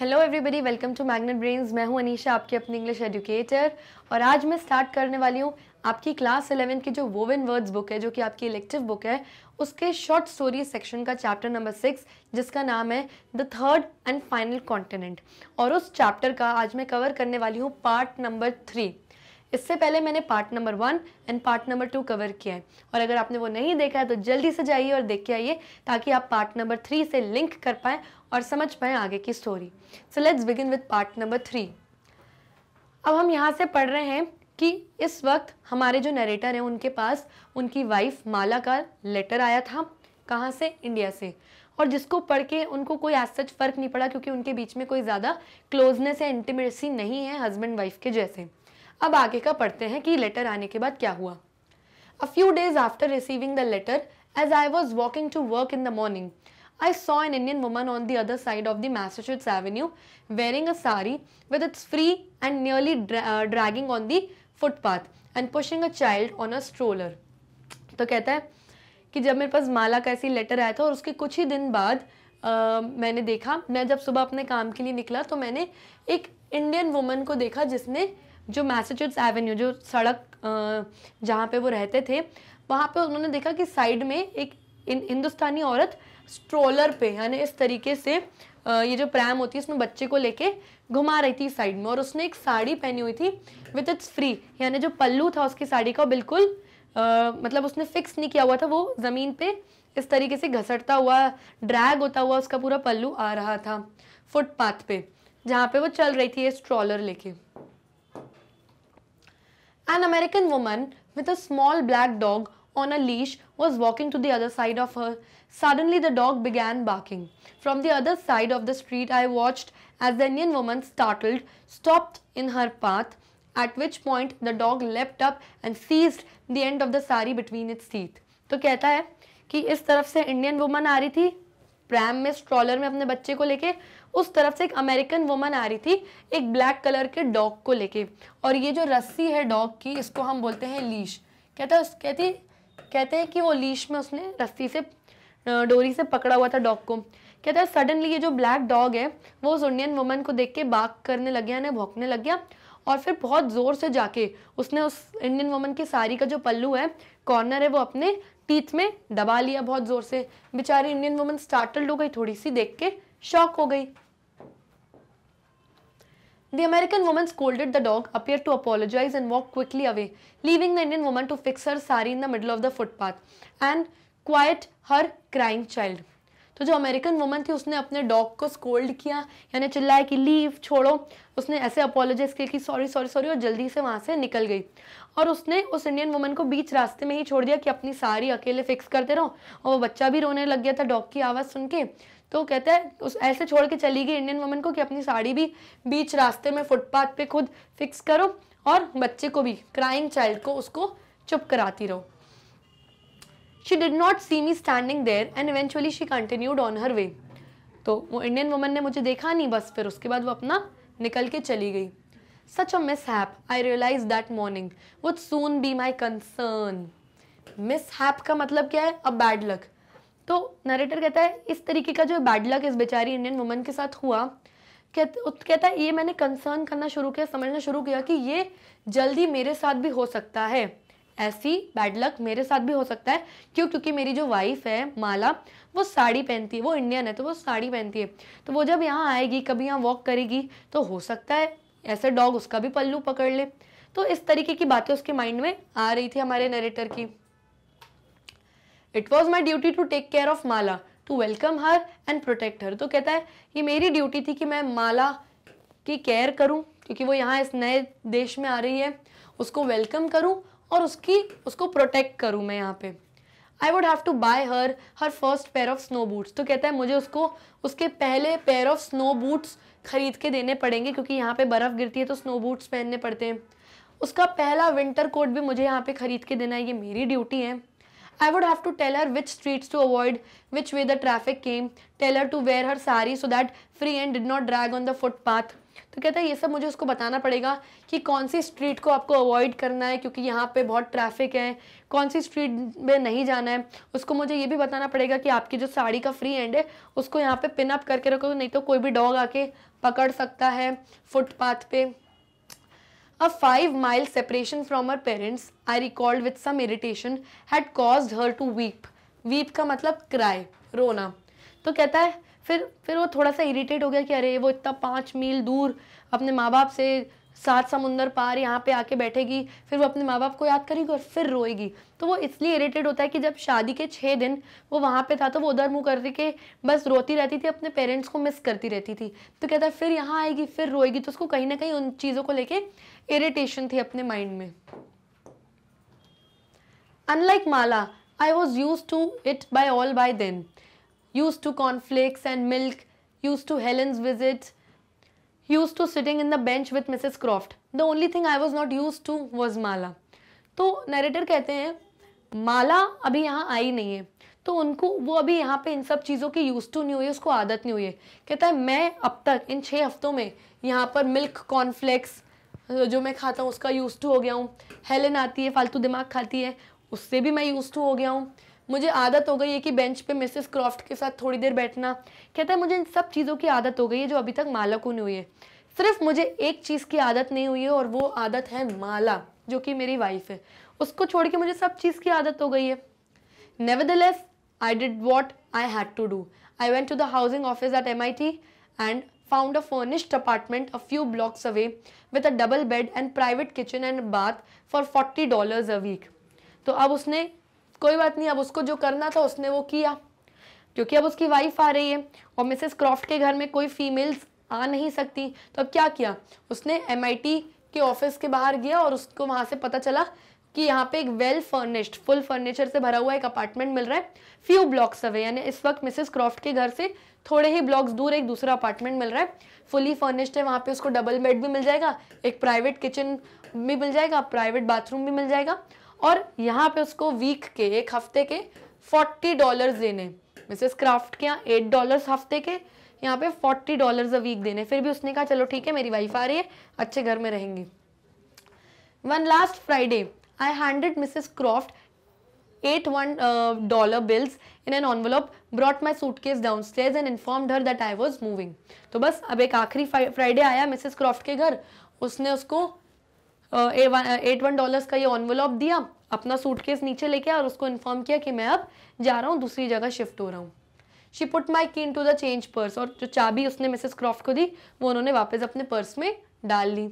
Hello everybody welcome to Magnet Brains मैं हूं अनीशा आपके अपने इंग्लिश एजुकेटर और आज मैं स्टार्ट करने वाली हूं आपकी क्लास इलेवेंथ की जो वोवन वर्ड्स बुक है जो कि आपकी इलेक्टिव बुक है उसके शॉर्ट स्टोरी सेक्शन का चैप्टर नंबर सिक्स जिसका नाम है the third and final continent और उस चैप्टर का आज मैं कवर करने वाली हूँ पार्ट नंबर थ्री इससे पहले मैंने part number one and part number two cover किया है और अगर आपने वो नहीं देखा है तो जल्दी से जाइए और देख के आइए ताकि आप पार्ट नंबर थ्री से लिंक कर पाएँ और समझ पाएँ आगे की story so let's begin with part number three अब हम यहाँ से पढ़ रहे हैं कि इस वक्त हमारे जो नरेटर हैं उनके पास उनकी वाइफ माला का लेटर आया था कहाँ से इंडिया से और जिसको पढ़ के उनको कोई आज सच फ़र्क नहीं पड़ा क्योंकि उनके बीच में कोई ज़्यादा क्लोजनेस या इंटीमेसी नहीं है हस्बैंड वाइफ के जैसे अब आगे का पढ़ते हैं कि लेटर आने के बाद क्या हुआ a few days after receiving the letter as I was walking to work in the morning I saw an Indian woman on the other side of the Massachusetts Avenue wearing a sari with its free and nearly dra uh, dragging on the footpath and pushing a child on a stroller. तो कहता है कि जब मेरे पास माला का ऐसी letter आया था और उसके कुछ ही दिन बाद आ, मैंने देखा मैं जब सुबह अपने काम के लिए निकला तो मैंने एक इंडियन वुमन को देखा जिसने जो मैसेचुट्स एवेन्यू जो सड़क जहाँ पे वो रहते थे वहाँ पे उन्होंने देखा कि साइड में एक हिंदुस्तानी औरत स्ट्रोलर पे यानी इस तरीके से ये जो प्रैम होती है इसमें बच्चे को लेके घुमा रही थी साइड में और उसने एक साड़ी पहनी हुई थी विथ इट्स फ्री यानी जो पल्लू था उसकी साड़ी का बिल्कुल आ, मतलब उसने फिक्स नहीं किया हुआ था वो ज़मीन पर इस तरीके से घसटता हुआ ड्रैग होता हुआ उसका पूरा पल्लू आ रहा था फुटपाथ पे जहाँ पे वो चल रही थी ये स्ट्रॉलर लेके An American woman with a small black dog on a leash was walking to the other side of her. Suddenly, the dog began barking. From the other side of the street, I watched as the Indian woman, startled, stopped in her path, at which point the dog leapt up and seized the end of the sari between its teeth. तो कहता है कि इस तरफ से Indian woman आ रही थी pram में स्ट्रॉलर में अपने बच्चे को लेके उस तरफ से एक अमेरिकन वुमन आ रही थी एक ब्लैक कलर के डॉग को लेके और ये जो रस्सी है डॉग की इसको हम बोलते हैं लीश कहता है उस कहती कहते हैं कि वो लीश में उसने रस्सी से डोरी से पकड़ा हुआ था डॉग को कहता है सडनली ये जो ब्लैक डॉग है वो उस इंडियन वुमन को देख के बाग करने लग गया भोंकने भौंकने लग गया और फिर बहुत ज़ोर से जाके उसने उस इंडियन वुमन की साड़ी का जो पल्लू है कॉर्नर है वो अपने टीथ में दबा लिया बहुत ज़ोर से बेचारी इंडियन वुमन स्टार्टल्ड हो गई थोड़ी सी देख के शॉक हो गई The American woman scolded the dog, appeared to apologize and walked quickly away, leaving the Indian woman to fix her sari in the middle of the footpath and quiet her crying child. तो जो American woman थी उसने अपने dog को scold किया यानी चिल्लाया कि लीव छोड़ो उसने ऐसे अपोलोजाइज किया कि सॉरी सॉरी सॉरी और जल्दी से वहाँ से निकल गई और उसने उस इंडियन वुमन को बीच रास्ते में ही छोड़ दिया कि अपनी सारी अकेले फिक्स करते रहो और वो बच्चा भी रोने लग गया था डॉग की आवाज़ सुन के तो कहता है उस ऐसे छोड़ के चली गई इंडियन वुमन को कि अपनी साड़ी भी बीच रास्ते में फुटपाथ पे खुद फिक्स करो और बच्चे को भी क्राइंग चाइल्ड को उसको चुप कराती रहो she did not see me standing there and eventually she continued on her way तो वो इंडियन वुमन ने मुझे देखा नहीं बस फिर उसके बाद वो अपना निकल के चली गई such a mishap I realize that morning would soon be my concern mishap का मतलब क्या है अ बैड लक तो नरेटर कहता है इस तरीके का जो बैड लक इस बेचारी इंडियन वुमन के साथ हुआ कहता है ये मैंने कंसर्न करना शुरू किया समझना शुरू किया कि ये जल्दी मेरे साथ भी हो सकता है ऐसी बैड लक मेरे साथ भी हो सकता है क्यों क्योंकि मेरी जो वाइफ है माला वो साड़ी पहनती है वो इंडियन है तो वो साड़ी पहनती है तो वो जब यहाँ आएगी कभी यहाँ वॉक करेगी तो हो सकता है ऐसे डॉग उसका भी पल्लू पकड़ ले तो इस तरीके की बातें उसके माइंड में आ रही थी हमारे नरेटर की it was my duty to take care of Mala to welcome her and protect her तो कहता है ये मेरी ड्यूटी थी कि मैं माला की केयर करूं क्योंकि वो यहाँ इस नए देश में आ रही है उसको वेलकम करूं और उसकी उसको प्रोटेक्ट करूँ मैं यहाँ पे I would have to buy her her first pair of snow boots तो कहता है मुझे उसको उसके पहले पेयर ऑफ स्नो बूट्स खरीद के देने पड़ेंगे क्योंकि यहाँ पे बर्फ़ गिरती है तो स्नो बूट्स पहनने पड़ते हैं उसका पहला विंटर कोट भी मुझे यहाँ पे खरीद के देना है ये मेरी ड्यूटी है I would have to tell her which streets to avoid which way the traffic came tell her to wear her sari so that free end did not drag on the footpath तो कहता है ये सब मुझे उसको बताना पड़ेगा कि कौन सी स्ट्रीट को आपको अवॉइड करना है क्योंकि यहाँ पे बहुत ट्रैफिक है कौन सी स्ट्रीट में नहीं जाना है उसको मुझे ये भी बताना पड़ेगा कि आपकी जो साड़ी का फ्री एंड है उसको यहाँ पे पिन अप करके रखो नहीं तो कोई भी डॉग आके पकड़ सकता है फुटपाथ पे a five mile separation from her parents I record with some irritation had cause her to weep weep का मतलब क्राई रोना तो कहता है फिर फिर वो थोड़ा सा इरिटेट हो गया कि अरे वो इतना पाँच मील दूर अपने माँ बाप से सात समुंदर पार यहाँ पे आके बैठेगी फिर वो अपने माँ बाप को याद करेगी और फिर रोएगी तो वो इसलिए इरिटेट होता है कि जब शादी के छः दिन वो वहाँ पे था तो वो उधर मुँह कर के बस रोती रहती थी अपने पेरेंट्स को मिस करती रहती थी तो कहता है फिर यहाँ आएगी फिर रोएगी तो उसको कहीं ना कहीं उन चीज़ों को लेके इरिटेशन थी अपने माइंड में unlike Mala I was used to it by all by then used to cornflakes and milk, used to Helen's visits, used to sitting in the bench with Mrs. Croft. The only thing I was not used to was Mala तो narrator कहते हैं माला अभी यहाँ आई नहीं है तो उनको वो अभी यहाँ पे इन सब चीज़ों की यूज़ टू नहीं हुई उसको आदत नहीं हुई है कहता है मैं अब तक इन छः हफ्तों में यहाँ पर मिल्क कॉर्नफ्लेक्स जो मैं खाता हूँ उसका यूज़ टू हो गया हूँ हेलन आती है फालतू दिमाग खाती है उससे भी मैं यूज़ टू हो गया हूँ मुझे आदत हो गई है कि बेंच पे मिसेस क्रॉफ्ट के साथ थोड़ी देर बैठना कहता है मुझे इन सब चीज़ों की आदत हो गई है जो अभी तक माला को नहीं हुई है सिर्फ मुझे एक चीज़ की आदत नहीं हुई है और वो आदत है माला जो कि मेरी वाइफ है उसको छोड़ के मुझे सब चीज़ की आदत हो गई है nevertheless I did what I had to do I went to the housing office at M I T and found a furnished apartment a few blocks away with a double bed and private kitchen and bath for forty dollars a week तो अब उसने कोई बात नहीं अब उसको जो करना था उसने वो किया क्योंकि अब उसकी वाइफ आ रही है और मिसेस क्रॉफ्ट के घर में कोई फीमेल्स आ नहीं सकती तो अब क्या किया उसने एम के ऑफिस के बाहर गया और उसको वहाँ से पता चला कि यहाँ पे एक वेल फर्निश्ड फुल फर्नीचर से भरा हुआ एक अपार्टमेंट मिल रहा है फ्यू ब्लॉक्स अवे यानी इस वक्त मिसेस क्रॉफ्ट के घर से थोड़े ही ब्लॉक्स दूर एक दूसरा अपार्टमेंट मिल रहा है फुली फर्निश्ड है वहाँ पे उसको डबल बेड भी मिल जाएगा एक प्राइवेट किचन भी मिल जाएगा प्राइवेट बाथरूम भी मिल जाएगा और यहाँ पे उसको वीक के एक हफ्ते के फोर्टी डॉलर देने मिसेस क्राफ्ट के यहाँ एट डॉलर हफ्ते के यहाँ पे फोर्टी डॉलर अ वीक देने फिर भी उसने कहा चलो ठीक है मेरी वाइफ आ रही है अच्छे घर में रहेंगे one last Friday I handed Mrs Croft eight one uh, dollar bills in an envelope brought my downstairs and inform her that I was moving तो बस अब एक आखिरी फ्राइडे आया मिसेस क्रॉफ्ट के घर उसने उसको एट वन डॉलर्स का ये ऑनवलॉप दिया अपना सूटकेस नीचे लेके और उसको इन्फॉर्म किया कि मैं अब जा रहा हूँ दूसरी जगह शिफ्ट हो रहा हूँ शी पुट माई की टू द चेंज पर्स और जो चाबी उसने मिसेस क्रॉफ्ट को दी वो उन्होंने वापस अपने पर्स में डाल ली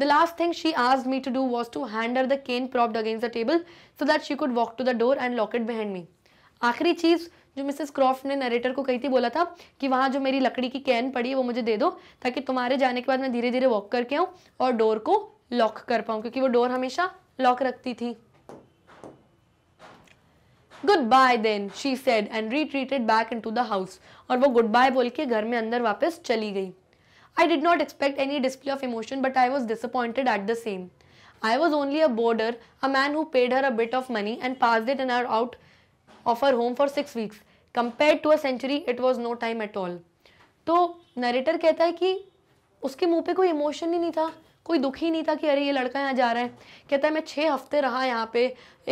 द लास्ट थिंग शी आज me to do was to hand the cane propped against the table so that she could walk to the door and lock it behind me आखिरी चीज़ जो मिसेस क्रॉफ्ट ने narrator को कही थी बोला था कि वहाँ जो मेरी लकड़ी की कैन पड़ी है वो मुझे दे दो ताकि तुम्हारे जाने के बाद मैं धीरे धीरे वॉक करके आऊँ और डोर को लॉक कर पाऊं क्योंकि वो डोर हमेशा लॉक रखती थी goodbye then she said and retreated back into the house और वो गुड बाय बोल के घर में अंदर वापस चली गई I did not expect any display of emotion but I was disappointed at the same I was only a boarder a man who paid her a bit of money and passed in आर out of her home for six weeks compare to a century it was no time at all तो narrator कहता है कि उसके मुंह पे कोई emotion ही नहीं था कोई दुख ही नहीं था कि अरे ये लड़का यहाँ जा रहा है कहता है मैं छः हफ्ते रहा यहाँ पे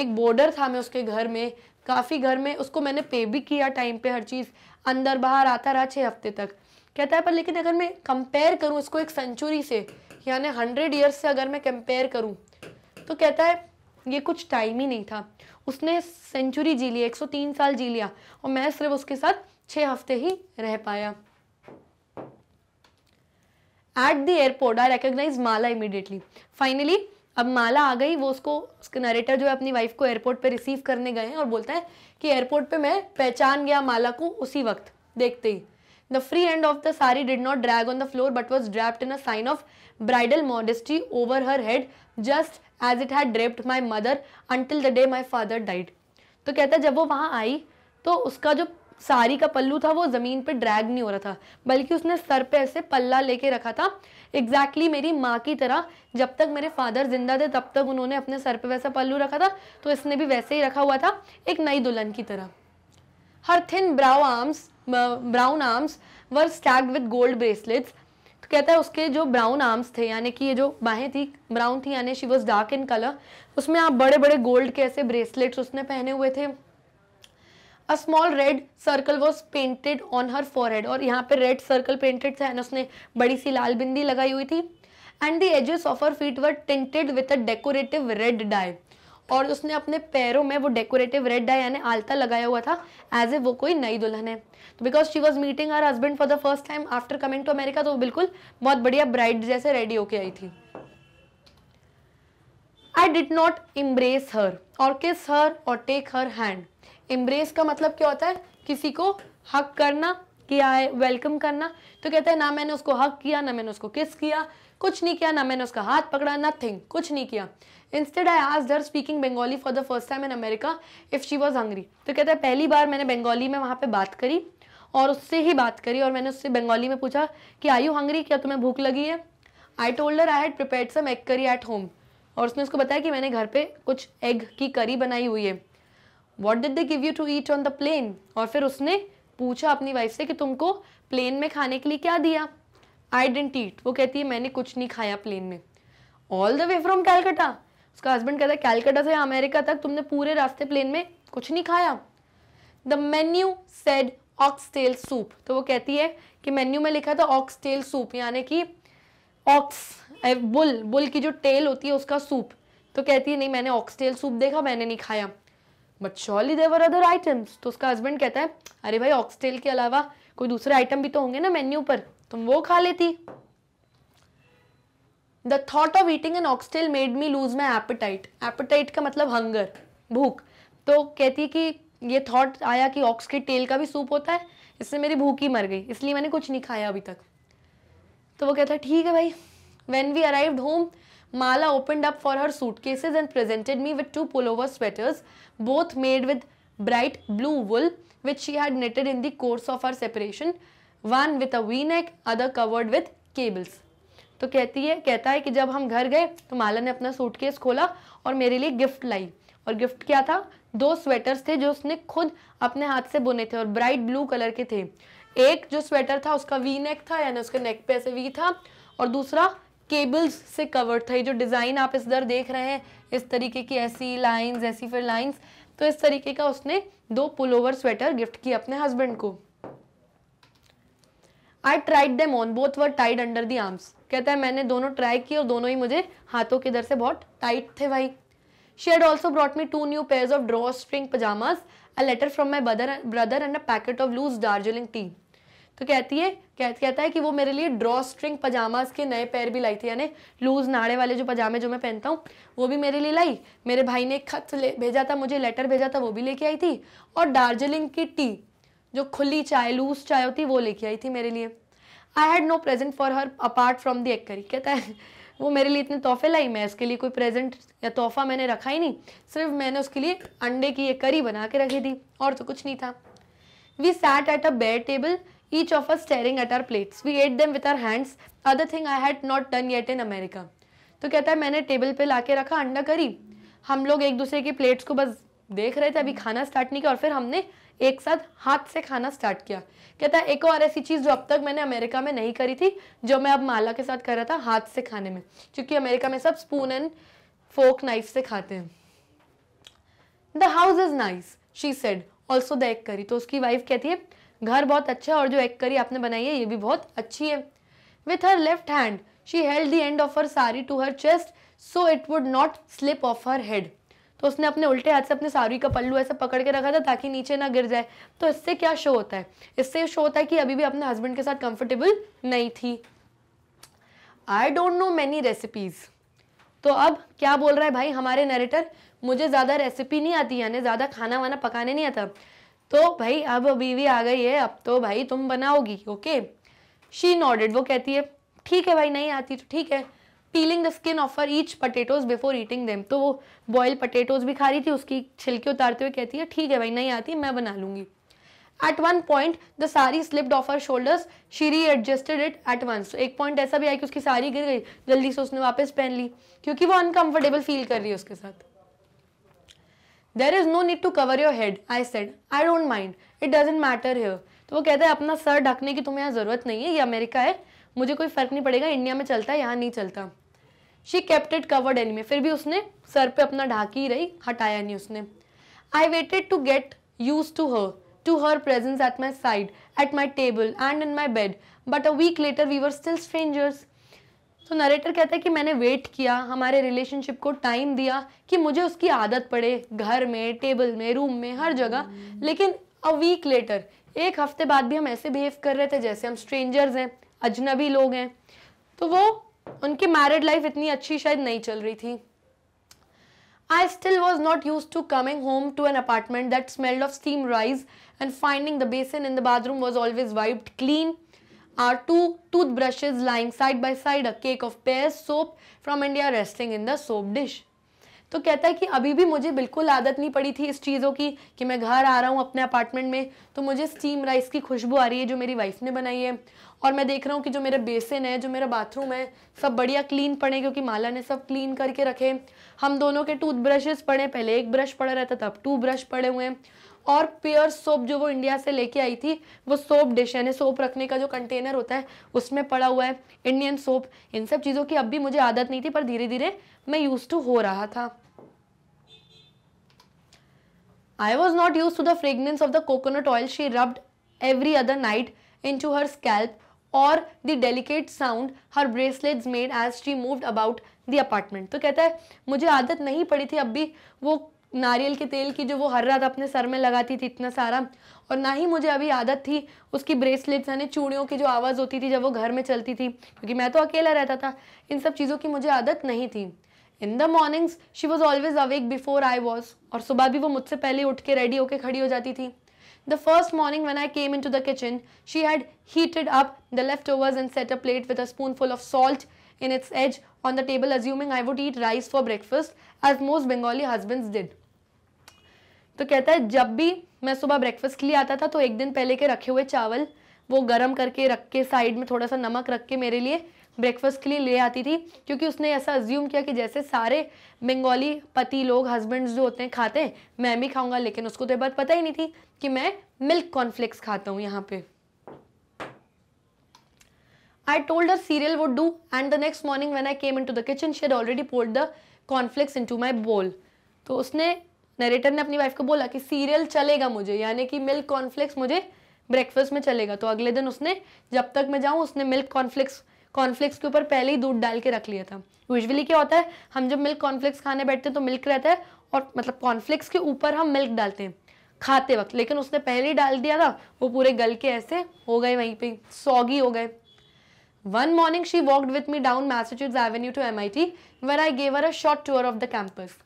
एक बॉर्डर था मैं उसके घर में काफ़ी घर में उसको मैंने पे भी किया टाइम पे हर चीज़ अंदर बाहर आता रहा छः हफ्ते तक कहता है पर लेकिन अगर मैं कंपेयर करूँ इसको एक सेंचुरी से यानी हंड्रेड ईयर्स से अगर मैं कंपेयर करूँ तो कहता है ये कुछ टाइम ही नहीं था उसने सेंचुरी जी ली एक साल जी लिया और मैं सिर्फ उसके साथ छः हफ्ते ही रह पाया at the airport I recognize Mala immediately finally अब माला आ गई वो उसको उसके नरेटर जो है अपनी वाइफ को एयरपोर्ट पे रिसीव करने गए हैं और बोलता है कि एयरपोर्ट पे मैं पहचान गया माला को उसी वक्त देखते ही the free end of the sari did not drag on the floor but was draped in a sign of bridal modesty over her head just as it had draped my mother until the day my father died तो कहता है जब वो वहाँ आई तो उसका जो साड़ी का पल्लू था वो ज़मीन पे ड्रैग नहीं हो रहा था बल्कि उसने सर पे ऐसे पल्ला लेके रखा था एग्जैक्टली exactly मेरी माँ की तरह जब तक मेरे फादर जिंदा थे तब तक उन्होंने अपने सर पे वैसा पल्लू रखा था तो इसने भी वैसे ही रखा हुआ था एक नई दुल्हन की तरह her thin brow arms brown arms were stacked with gold bracelets तो कहता है उसके जो ब्राउन आर्म्स थे यानी कि ये जो बाहें थी ब्राउन थी यानी she was dark in colour उसमें आप बड़े बड़े गोल्ड के ऐसे ब्रेसलेट्स उसने पहने हुए थे a small red circle was painted on her forehead और यहाँ पे रेड सर्कल पेंटेड था उसने बड़ी सी लाल बिंदी लगाई हुई थी and the edges of her feet were tinted with a decorative red dye और उसने अपने पैरों में वो डेकोरेटिव रेड डाई यानी आलता लगाया हुआ था एज ए वो कोई नई दुल्हन है तो because she was meeting her husband for the first time after coming to America तो बिल्कुल बहुत बढ़िया ब्राइड जैसे रेडी होके आई थी I did not embrace her और किस हर और टेक हर हैंड एम्ब्रेस का मतलब क्या होता है किसी को हक करना किया है वेलकम करना तो कहते हैं ना मैंने उसको हक किया ना मैंने उसको किस किया कुछ नहीं किया ना मैंने उसका हाथ पकड़ा नथिंग कुछ नहीं किया इंस्टेड आई आज her speaking Bengali for the first time in America if she was hungry तो कहते हैं पहली बार मैंने बंगाली में वहाँ पर बात करी और उससे ही बात करी और मैंने उससे बंगाली में पूछा कि आई यू हंग्री क्या तुम्हें भूख लगी है I told her I had prepare some egg curry at home और उसने उसको बताया कि मैंने घर पे कुछ एग की करी बनाई हुई है what did they give you to eat on the plane और फिर उसने पूछा अपनी वाइफ से कि तुमको प्लेन में खाने के लिए क्या दिया आई डेंट ईट वो कहती है मैंने कुछ नहीं खाया प्लेन में all the way from Calcutta उसका हस्बैंड कहता है कैलकाटा से अमेरिका तक तुमने पूरे रास्ते प्लेन में कुछ नहीं खाया the menu said oxtail soup तो वो कहती है कि मेन्यू में लिखा था ऑक्स टेल सूप यानी कि ऑक्स बुल बुल की जो टेल होती है उसका सूप तो कहती है नहीं मैंने ऑक्सटेल सूप देखा मैंने नहीं खाया but surely there were other items तो उसका हस्बैंड कहता है अरे भाई ऑक्सटेल के अलावा कोई दूसरे आइटम भी तो होंगे ना मेन्यू पर तुम वो खा लेती the thought of eating an oxtail made me lose my appetite appetite का मतलब हंगर भूख तो कहती कि ये थॉट आया कि ऑक्स के टेल का भी सूप होता है इससे मेरी भूख ही मर गई इसलिए मैंने कुछ नहीं खाया अभी तक तो वो कहता है ठीक है भाई when we arrived home Mala opened up for her suitcases and presented me with two pullover sweaters, both made with bright blue wool, which she had knitted in the course of our separation, one with a V-neck, other covered with cables. तो कहती है कहता है कि जब हम घर गए तो माला ने अपना सूटकेस खोला और मेरे लिए गिफ्ट लाई और गिफ्ट क्या था दो स्वेटर्स थे जो उसने खुद अपने हाथ से बुने थे और ब्राइट ब्लू कलर के थे एक जो स्वेटर था उसका वी नेक था यानी उसके नेक पे ऐसे वी था और दूसरा केबल्स से कवर था ये जो डिज़ाइन आप इस दर देख रहे हैं इस तरीके की ऐसी लाइंस ऐसी फिर लाइंस तो इस तरीके का उसने दो पुल ओवर स्वेटर गिफ्ट किया अपने हस्बैंड को I tried them on both were tight under the arms कहता है मैंने दोनों ट्राई किए और दोनों ही मुझे हाथों के इधर से बहुत टाइट थे भाई she had also brought me two new pair of drawstring pyjamas a letter from my brother and a packet of loose Darjeeling tea तो कहती है कह, कहता है कि वो मेरे लिए ड्रॉ स्ट्रिंग पजामाज के नए पैर भी लाई थी यानी लूज नाड़े वाले जो पजामे जो मैं पहनता हूँ वो भी मेरे लिए लाई मेरे भाई ने एक खत ले भेजा था मुझे लेटर भेजा था वो भी लेके आई थी और दार्जिलिंग की टी जो खुली चाय लूज चाय होती वो लेके आई थी मेरे लिए I had no present for her apart from the egg curry कहता है वो मेरे लिए इतने तोहफे लाई मैं इसके लिए कोई प्रेजेंट या तोहफा मैंने रखा ही नहीं सिर्फ मैंने उसके लिए अंडे की एक करी बना के रखी थी और तो कुछ नहीं था we sat at a bed table each of us staring at our plates. We ate them with our hands. Other thing I had not done yet in America. तो कहता है मैंने टेबल पे लाके रखा अंडा करी हम लोग एक दूसरे की प्लेट्स को बस देख रहे थे अभी खाना स्टार्ट नहीं किया और फिर हमने एक साथ हाथ से खाना स्टार्ट किया कहता है एक और ऐसी चीज़ जो अब तक मैंने अमेरिका में नहीं करी थी जो मैं अब माला के साथ कर रहा था हाथ से खाने में क्योंकि अमेरिका में सब स्पून एंड फोक नाइफ से खाते हैं the house is nice she said also the egg curry तो उसकी वाइफ कहती है घर बहुत अच्छा है और जो एग करी आपने बनाई है ये भी बहुत अच्छी है with her left hand she held the end of her sari to her chest so it would not slip off her head तो उसने अपने उल्टे हाथ से अपने साड़ी का पल्लू ऐसे पकड़ के रखा था ताकि नीचे ना गिर जाए तो इससे क्या शो होता है इससे शो होता है कि अभी भी अपने हस्बैंड के साथ कंफर्टेबल नहीं थी I don't know many recipes तो अब क्या बोल रहा है भाई हमारे नरेटर मुझे ज़्यादा रेसिपी नहीं आती यानी ज़्यादा खाना वाना पकाने नहीं आता तो भाई अब बीवी आ गई है अब तो भाई तुम बनाओगी ओके शी नॉडेड वो कहती है ठीक है भाई नहीं आती तो ठीक है peeling the skin off each potatoes before eating them तो वो बॉयल पटेटोज भी खा रही थी उसकी छिलके उतारते हुए कहती है ठीक है भाई नहीं आती मैं बना लूंगी at one point the sari slipped off her shoulders she readjusted it at once एक पॉइंट ऐसा भी आया कि उसकी सारी गिर गई जल्दी से उसने वापस पहन ली क्योंकि वो अनकंफर्टेबल फील कर रही है उसके साथ there is no need to cover your head I said I don't mind it doesn't matter here तो वो कहता है अपना सर ढकने की तुम्हें यहाँ ज़रूरत नहीं है ये अमेरिका है मुझे कोई फ़र्क नहीं पड़ेगा इंडिया में चलता है यहाँ नहीं चलता शी कैप्टेड इट कवर्ड में फिर भी उसने सर पे अपना ढाकी ही रही हटाया नहीं उसने I waited to get used to her to her presence at my side at my table and in my bed but a week later we were still strangers तो नरेटर कहता है कि मैंने वेट किया हमारे रिलेशनशिप को time दिया कि मुझे उसकी आदत पड़े घर में टेबल में रूम में हर जगह hmm. लेकिन अ वीक लेटर एक हफ्ते बाद भी हम ऐसे बिहेव कर रहे थे जैसे हम स्ट्रेंजर्स हैं अजनबी लोग हैं तो वो उनकी मैरिड लाइफ इतनी अच्छी शायद नहीं चल रही थी I still was not used to coming home to an apartment that smelled of steam rice and finding the basin in the bathroom was always wiped clean are two toothbrushes lying side by side, a cake of pears, soap from India resting in the soap dish. तो कहता है कि अभी भी मुझे बिल्कुल आदत नहीं पड़ी थी इस चीज़ों की कि मैं घर आ रहा हूँ अपने अपार्टमेंट में तो मुझे स्टीम राइस की खुशबू आ रही है जो मेरी वाइफ ने बनाई है और मैं देख रहा हूँ कि जो मेरा बेसिन है जो मेरा बाथरूम है सब बढ़िया क्लीन पड़े क्योंकि माला ने सब क्लीन करके रखे हम दोनों के टूथ पड़े पहले एक ब्रश पड़ा रहता तब टू ब्रश पड़े हुए हैं और प्योर सोप जो वो इंडिया से लेके आई थी वो सोप डिश यानी सोप रखने का जो कंटेनर होता है उसमें पड़ा हुआ है इंडियन सोप इन सब चीज़ों की अब भी मुझे आदत नहीं थी पर धीरे धीरे मैं यूज टू हो रहा था I was not used to the fragrance of the coconut oil she rubbed every other night into her scalp और the delicate sound her bracelet made as she move about the apartment तो कहता है मुझे आदत नहीं पड़ी थी अब भी वो नारियल के तेल की जो वो हर रात अपने सर में लगाती थी इतना सारा और ना ही मुझे अभी आदत थी उसकी ब्रेसलेट्स यानी चूड़ियों की जो आवाज़ होती थी जब वो घर में चलती थी क्योंकि मैं तो अकेला रहता था इन सब चीज़ों की मुझे आदत नहीं थी in the mornings she was always awake before I was और सुबह भी वो मुझसे पहले उठ के रेडी होकर खड़ी हो जाती थी the first morning when I came into the kitchen she had heated up the leftovers and set a plate with a spoonful of salt in its edge on the table assuming I would eat rice for breakfast as most Bengali husbands did तो कहता है जब भी मैं सुबह breakfast के लिए आता था तो एक दिन पहले के रखे हुए चावल वो गर्म करके रख के साइड में थोड़ा सा नमक रख के मेरे लिए ब्रेकफास्ट के लिए ले आती थी क्योंकि उसने ऐसा अज्यूम किया कि जैसे सारे बंगाली पति लोग हस्बैंड्स जो होते हैं खाते हैं मैं भी खाऊंगा लेकिन उसको तो बात पता ही नहीं थी कि मैं मिल्क कॉर्नफ्लेक्स खाता हूँ यहाँ पे I told her cereal would do and the next morning when I came to the kitchen she'd already poured the cornflakes to my bowl तो उसने नरेटर ने अपनी वाइफ को बोला कि सीरियल चलेगा मुझे यानी कि मिल्क कॉर्नफ्लेक्स मुझे ब्रेकफास्ट में चलेगा तो अगले दिन उसने जब तक मैं जाऊँ उसने मिल्क कॉर्नफ्लेक्स कॉर्नफ्लेक्स के ऊपर पहले ही दूध डाल के रख लिया था यूजली क्या होता है हम जब मिल्क कॉर्नफ्लेक्स खाने बैठते हैं तो मिल्क रहता है और मतलब कॉर्नफ्लेक्स के ऊपर हम मिल्क डालते हैं खाते वक्त लेकिन उसने पहले ही डाल दिया था वो पूरे गल के ऐसे हो गए वहीं पे सौगी हो गए one morning she walked with me down down avenue to M I T where I gave her a short tour of the campus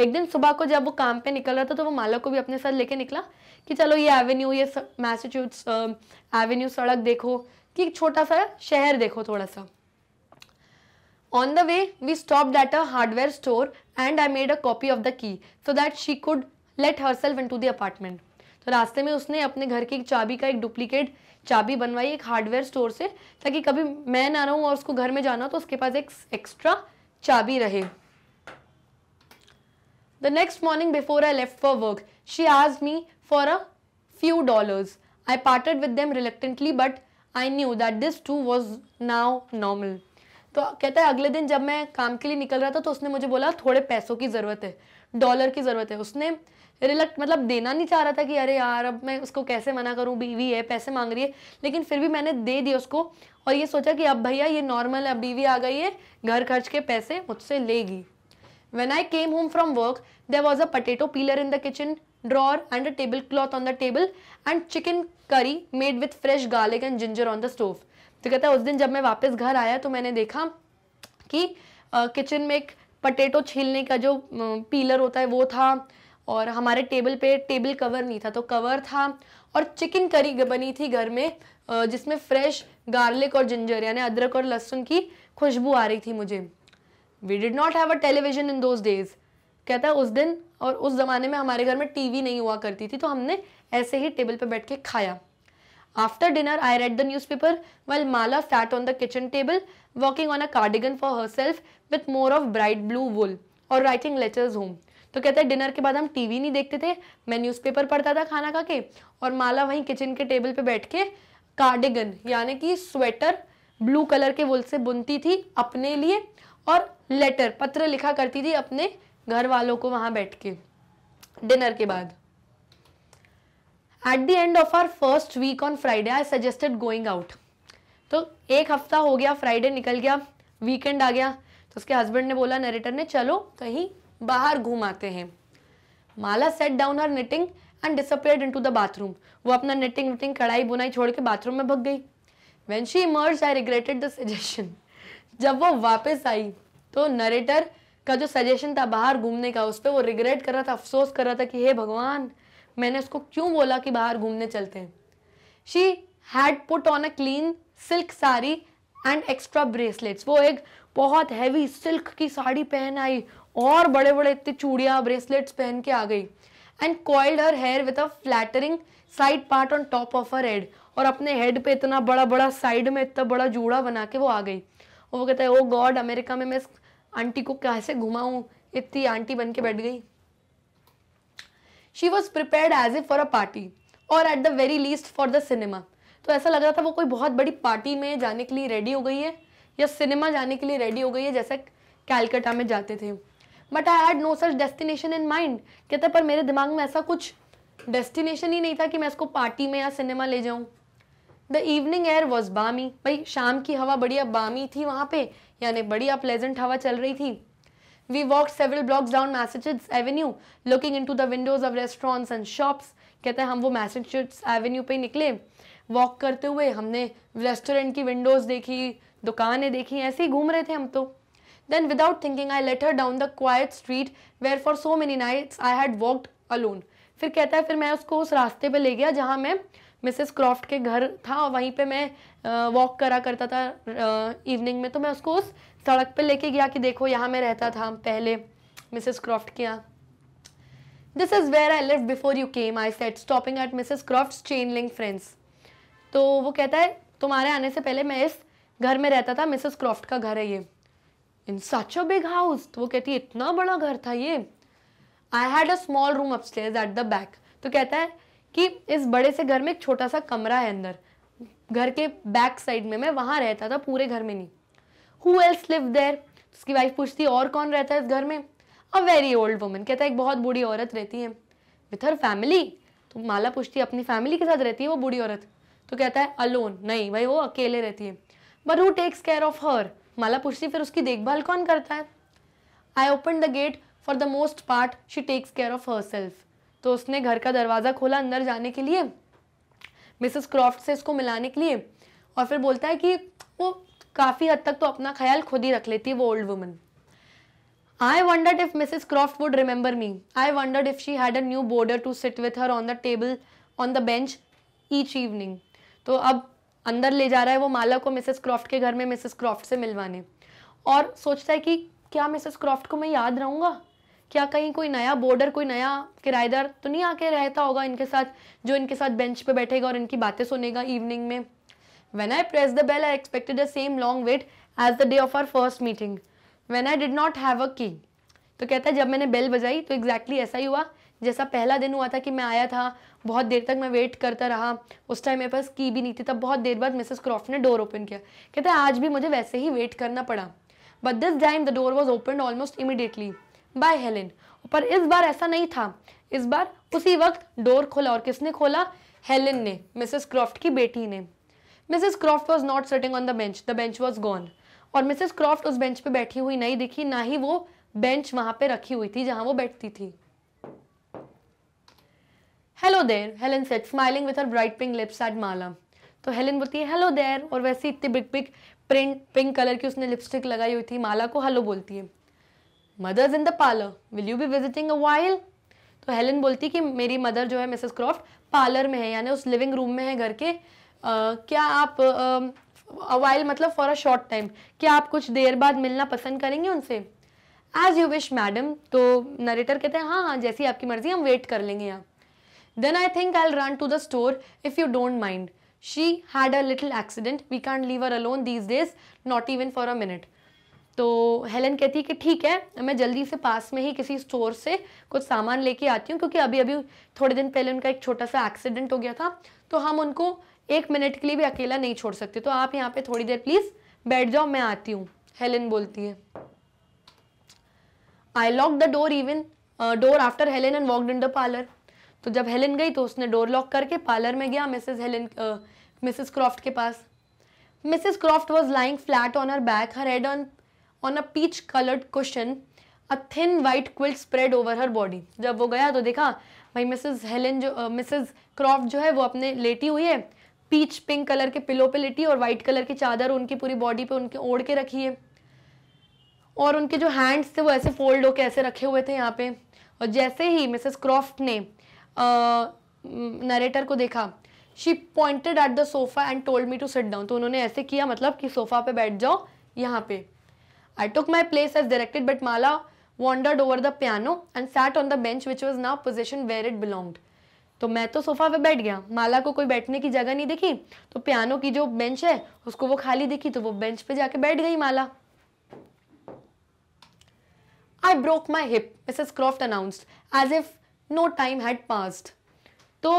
एक दिन सुबह को जब वो काम पे निकल रहा था तो वो माला को भी अपने साथ लेके निकला कि चलो ये एवेन्यू ये मैसेच्यूट्स एवेन्यू सड़क देखो कि छोटा सा शहर देखो थोड़ा सा On the way, we stopped at a hardware store and I made a copy of the key so that she could let herself into the apartment. तो रास्ते में उसने अपने घर की एक चाबी का एक डुप्लीकेट चाबी बनवाई एक हार्डवेयर स्टोर से ताकि कभी मैं ना रहूँ और उसको घर में जाना तो उसके पास एक एक्स्ट्रा चाबी रहे The next morning before I left for work, she asked me for a few dollars. I parted with them reluctantly but I knew that this too was now normal तो कहता है अगले दिन जब मैं काम के लिए निकल रहा था तो उसने मुझे बोला थोड़े पैसों की ज़रूरत है डॉलर की ज़रूरत है उसने रिलक्ट मतलब देना नहीं चाह रहा था कि अरे यार अब मैं उसको कैसे मना करूं बीवी है पैसे मांग रही है लेकिन फिर भी मैंने दे दिया उसको और ये सोचा कि अब भैया ये नॉर्मल है अब बीवी आ गई है घर खर्च के पैसे मुझसे लेगी When I came home from work, there was a potato peeler in the kitchen drawer and a tablecloth on the table and chicken curry made with fresh garlic and ginger on the stove. तो कहता है उस दिन जब मैं वापस घर आया तो मैंने देखा कि किचन में एक पटेटो छीलने का जो पीलर होता है वो था और हमारे टेबल पे टेबल कवर नहीं था तो कवर था और चिकन करी बनी थी घर में जिसमें फ्रेश गार्लिक और जिंजर यानी अदरक और लहसुन की खुशबू आ रही थी मुझे we did not have a television in those days कहता है उस दिन और उस ज़माने में हमारे घर में टीवी नहीं हुआ करती थी तो हमने ऐसे ही टेबल पर बैठ के खाया after After dinner, I read the well Mala Mala on the kitchen table working on a cardigan for herself with more of bright blue wool और राइटिंग लेटर्स होम तो कहते हैं डिनर के बाद हम टीवी नहीं देखते थे मैं न्यूज़पेपर पढ़ता था खाना खा के और माला वहीं किचन के टेबल पे बैठ के कार्डिगन यानी कि स्वेटर ब्लू कलर के वुल से बुनती थी अपने लिए और लेटर पत्र लिखा करती थी अपने घर वालों को वहां बैठ के डिनर के बाद at the end of our first week on Friday I suggested going out तो एक हफ्ता हो गया फ्राइडे निकल गया वीकेंड आ गया तो उसके हस्बैंड ने बोला नरेटर ने चलो कहीं बाहर घूम आते हैं Mala set down her knitting and disappear into the bathroom वो अपना निटिंग विटिंग कढ़ाई बुनाई छोड़ के बाथरूम में भग गई when she emerge I regretted the suggestion जब वो वापस आई तो नरेटर का जो सजेशन था बाहर घूमने का उस पर वो रिग्रेट कर रहा था अफसोस कर रहा था कि हे भगवान मैंने उसको क्यों बोला कि बाहर घूमने चलते हैं she had put on a clean silk sari and extra bracelets वो एक बहुत हैवी सिल्क की साड़ी पहन आई और बड़े बड़े इतने चूड़िया ब्रेसलेट्स पहन के आ गई and coiled her hair with a flattering side part on top of her head और अपने हेड पे इतना बड़ा बड़ा साइड में इतना बड़ा जूड़ा बना के वो आ गई वो कहता है ओ गॉड अमेरिका में मैं इस आंटी को कैसे घुमाऊं इतनी आंटी बन के बैठ गई she was prepare as if for a party और at the very least for the cinema तो ऐसा लग रहा था वो कोई बहुत बड़ी पार्टी में जाने के लिए रेडी हो गई है या सिनेमा जाने के लिए रेडी हो गई है जैसे कैलकाटा में जाते थे but I had no such destination in mind कहते पर मेरे दिमाग में ऐसा कुछ डेस्टिनेशन ही नहीं था कि मैं इसको पार्टी में या सिनेमा ले जाऊँ द इवनिंग एयर वॉज बामी भाई शाम की हवा बढ़िया बामी थी वहाँ पे यानी बढ़िया प्लेजेंट हवा चल रही थी we walk several blocks down Massachusetts avenue looking into the windows of restaurants and shops कहते हैं हम वो मैसेजेट्स एवेन्यू पे निकले वॉक करते हुए हमने रेस्टोरेंट की विंडोज देखी दुकानें देखी ऐसे ही घूम रहे थे हम तो then without thinking I led her down the quiet street where for so many nights I had walked alone फिर कहता है फिर मैं उसको उस रास्ते पर ले गया जहाँ मैं मिसेस क्रॉफ्ट के घर था और वहीं पे मैं वॉक करा करता था इवनिंग में तो मैं उसको उस सड़क पे लेके गया कि देखो यहाँ मैं रहता था पहले मिसेस क्रॉफ्ट के यहाँ this is where I live before you came I said stopping at Mrs Croft चेन लिंग फ्रेंड्स तो वो कहता है तुम्हारे आने से पहले मैं इस घर में रहता था मिसेस क्रॉफ्ट का घर है ये इन सच अ बिग हाउस तो वो कहती है इतना बड़ा घर था ये I had a small room upstairs at the back तो कहता है कि इस बड़े से घर में एक छोटा सा कमरा है अंदर घर के बैक साइड में मैं वहां रहता था पूरे घर में नहीं हु एल्स लिव देर उसकी वाइफ पूछती और कौन रहता है इस घर में अ वेरी ओल्ड वुमन कहता है एक बहुत बूढ़ी औरत रहती है विथ हर फैमिली तो माला पूछती अपनी फैमिली के साथ रहती है वो बूढ़ी औरत तो कहता है अलोन नहीं भाई वो अकेले रहती है but who takes care of her Mala पूछती फिर उसकी देखभाल कौन करता है I open the gate for the most part she takes care of herself तो उसने घर का दरवाज़ा खोला अंदर जाने के लिए मिसेस क्रॉफ्ट से इसको मिलाने के लिए और फिर बोलता है कि वो काफ़ी हद तक तो अपना ख्याल खुद ही रख लेती है वो old woman I wonder if Mrs Croft would remember me I wonder if she had a new boarder to sit with her on the table on the bench each evening तो अब अंदर ले जा रहा है वो माला को मिसेस क्रॉफ्ट के घर में मिसेस क्रॉफ्ट से मिलवाने और सोचता है कि क्या मिसेस क्रॉफ्ट को मैं याद रहूँगा क्या कहीं कोई नया बोर्डर कोई नया किराएदार तो नहीं आके रहता होगा इनके साथ जो इनके साथ बेंच पे बैठेगा और इनकी बातें सुनेगा इवनिंग में when I press the bell I expected the same long wait as the day of our first meeting when I did not have a key तो कहता है जब मैंने बेल बजाई तो एग्जैक्टली exactly ऐसा ही हुआ जैसा पहला दिन हुआ था कि मैं आया था बहुत देर तक मैं वेट करता रहा उस टाइम मेरे पास की भी नहीं थी तब बहुत देर बाद मिसेस क्रॉफ्ट ने डोर ओपन किया कहता है आज भी मुझे वैसे ही वेट करना पड़ा but this time the door was open almost immediately by Helen पर इस बार ऐसा नहीं था इस बार उसी वक्त डोर खोला और किसने खोला हेलेन ने मिसेस क्रॉफ्ट की बेटी ने Mrs Croft was not sitting on the bench the bench was gone और मिसेस क्रॉफ्ट उस बेंच पे बैठी हुई नहीं दिखी ना ही वो बेंच वहां पे रखी हुई थी जहां वो बैठती थी hello there Helen said smiling with her bright pink lips at Mala तो हेलन बोलती है हेलो देर और वैसे इतनी big big print pink colour की उसने लिपस्टिक लगाई हुई थी माला को हेलो बोलती है mother's in the parlour will you be visiting a while तो हेलन बोलती कि मेरी मदर जो है मिसेस क्रॉफ्ट पार्लर में है यानी उस लिविंग रूम में है घर के uh, क्या आप अ वाइल मतलब फॉर अ शॉर्ट टाइम क्या आप कुछ देर बाद मिलना पसंद करेंगे उनसे एज यू विश मैडम तो नरेटर कहते हैं हाँ हाँ जैसी आपकी मर्जी हम वेट कर लेंगे यहाँ then I think I run to the store if you don't mind she had a little accident we can't leave her alone these days not even for a minute तो हेलन कहती है कि ठीक है मैं जल्दी से पास में ही किसी स्टोर से कुछ सामान लेके आती हूँ क्योंकि अभी अभी थोड़े दिन पहले उनका एक छोटा सा एक्सीडेंट हो गया था तो हम उनको एक मिनट के लिए भी अकेला नहीं छोड़ सकते तो आप यहाँ पे थोड़ी देर प्लीज़ बैठ जाओ मैं आती हूँ हेलन बोलती है I lock the door even door after Helen and walked in the parlour तो जब हेलन गई तो उसने डोर लॉक करके पार्लर में गया मिसेज हेलन मिसेज क्रॉफ्ट के पास Mrs Croft was lying flat on her back her head on on a peach coloured cushion a thin white quilt spread over her body जब वो गया तो देखा भाई मिसेज हेलन जो मिसेज क्रॉफ्ट जो है वो अपने लेटी हुई है पीच पिंक कलर के पिलो पे लेटी और वाइट कलर की चादर उनकी पूरी बॉडी पे उनके ओढ़ के रखी है और उनके जो हैंड्स थे वो ऐसे फोल्ड होके ऐसे रखे हुए थे यहाँ पे और जैसे ही मिसेस क्रॉफ्ट ने नरेटर को देखा she pointed at the sofa and told me to sit down तो उन्होंने ऐसे किया मतलब कि सोफ़ा पे बैठ जाओ यहाँ पे I took my place as directed but Mala wandered over the piano and sat on the bench which was now position where it belonged. तो मैं तो सोफा पे बैठ गया माला को कोई बैठने की जगह नहीं दिखी तो पियानो की जो बेंच है उसको वो खाली दिखी तो वो बेंच पे जाके बैठ गई Mala I broke my hip Mrs Croft announced as if no time had passed तो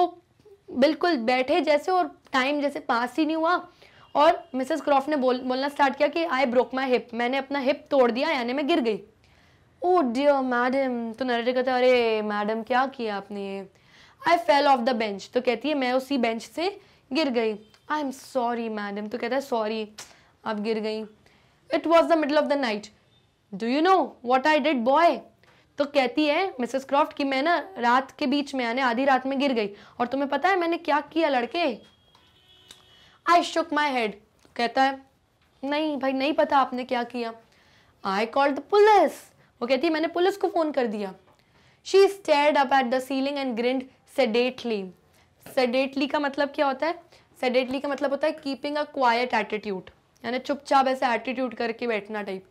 बिल्कुल बैठे जैसे और टाइम जैसे पास ही नहीं हुआ और मिसेस क्रॉफ्ट ने बोल बोलना स्टार्ट किया कि आई ब्रोक माई हिप मैंने अपना हिप तोड़ दिया यानी मैं गिर गई ओ डियर मैडम तो नरेटर कहता अरे मैडम क्या किया आपने I fell off the bench तो कहती है मैं उसी बेंच से गिर गई आई एम सॉरी मैडम तो कहता है सॉरी आप गिर गई it was the middle of the night do you know what I did boy तो कहती है मिसेस क्रॉफ्ट कि मैं ना रात के बीच में यानी आधी रात में गिर गई और तुम्हें पता है मैंने क्या किया लड़के आई शुक माई हेड कहता है नहीं भाई नहीं पता आपने क्या किया आई कॉल द पुलिस वो कहती है मैंने पुलिस को फ़ोन कर दिया she stared up at the ceiling and grinned sedately sedately का मतलब क्या होता है सेडेटली का मतलब होता है कीपिंग अ क्वाइट एटीट्यूड यानी चुपचाप ऐसे एटीट्यूड करके बैठना टाइप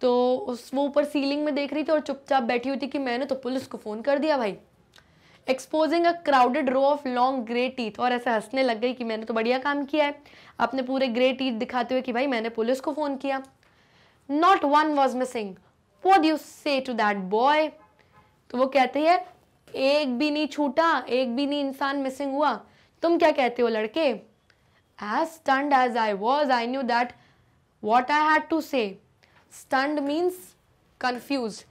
तो उस वो ऊपर सीलिंग में देख रही थी और चुपचाप बैठी हुई थी कि मैंने तो पुलिस को फ़ोन कर दिया भाई exposing a crowded row of long grey teeth और ऐसे हंसने लग गई कि मैंने तो बढ़िया काम किया है अपने पूरे ग्रे टीथ दिखाते हुए कि भाई मैंने पुलिस को फ़ोन किया not one was missing what you say to that boy तो वो कहते हैं एक भी नहीं छूटा एक भी नहीं इंसान मिसिंग हुआ तुम क्या कहते हो लड़के as stunned as I was I knew that what I had to say stunned means confuse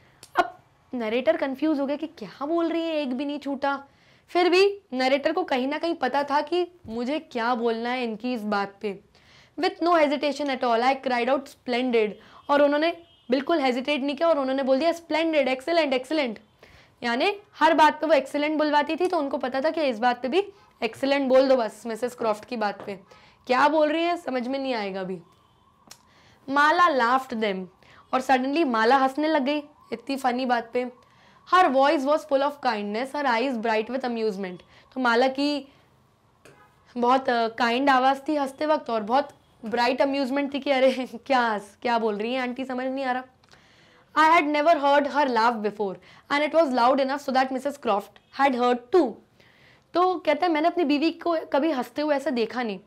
narrator confuse हो गया कि क्या बोल रही है एक भी नहीं छूटा फिर भी नरेटर को कहीं ना कहीं पता था कि मुझे क्या बोलना है इनकी इस बात पे with no hesitation at all I cried out splendid और उन्होंने बिल्कुल हेजिटेट नहीं किया और उन्होंने बोल दिया स्प्लेंडेड एक्सेलेंट एक्सेलेंट यानी हर बात पे वो एक्सेलेंट बुलवाती थी तो उनको पता था कि इस बात पे भी एक्सेलेंट बोल दो बस मिसेस क्रॉफ्ट की बात पे क्या बोल रही है समझ में नहीं आएगा अभी माला लाफ्ट देम और सडनली माला हंसने लग गई इतनी फनी बात पे her voice was full of kindness her eyes bright with amusement तो माला की बहुत काइंड uh, आवाज़ थी हंसते वक्त और बहुत ब्राइट अम्यूजमेंट थी कि अरे क्या हंस क्या बोल रही है आंटी समझ नहीं आ रहा I had never heard her laugh before and it was loud enough so that Mrs. Croft had heard too. तो कहते हैं मैंने अपनी बीवी को कभी हंसते हुए ऐसा देखा नहीं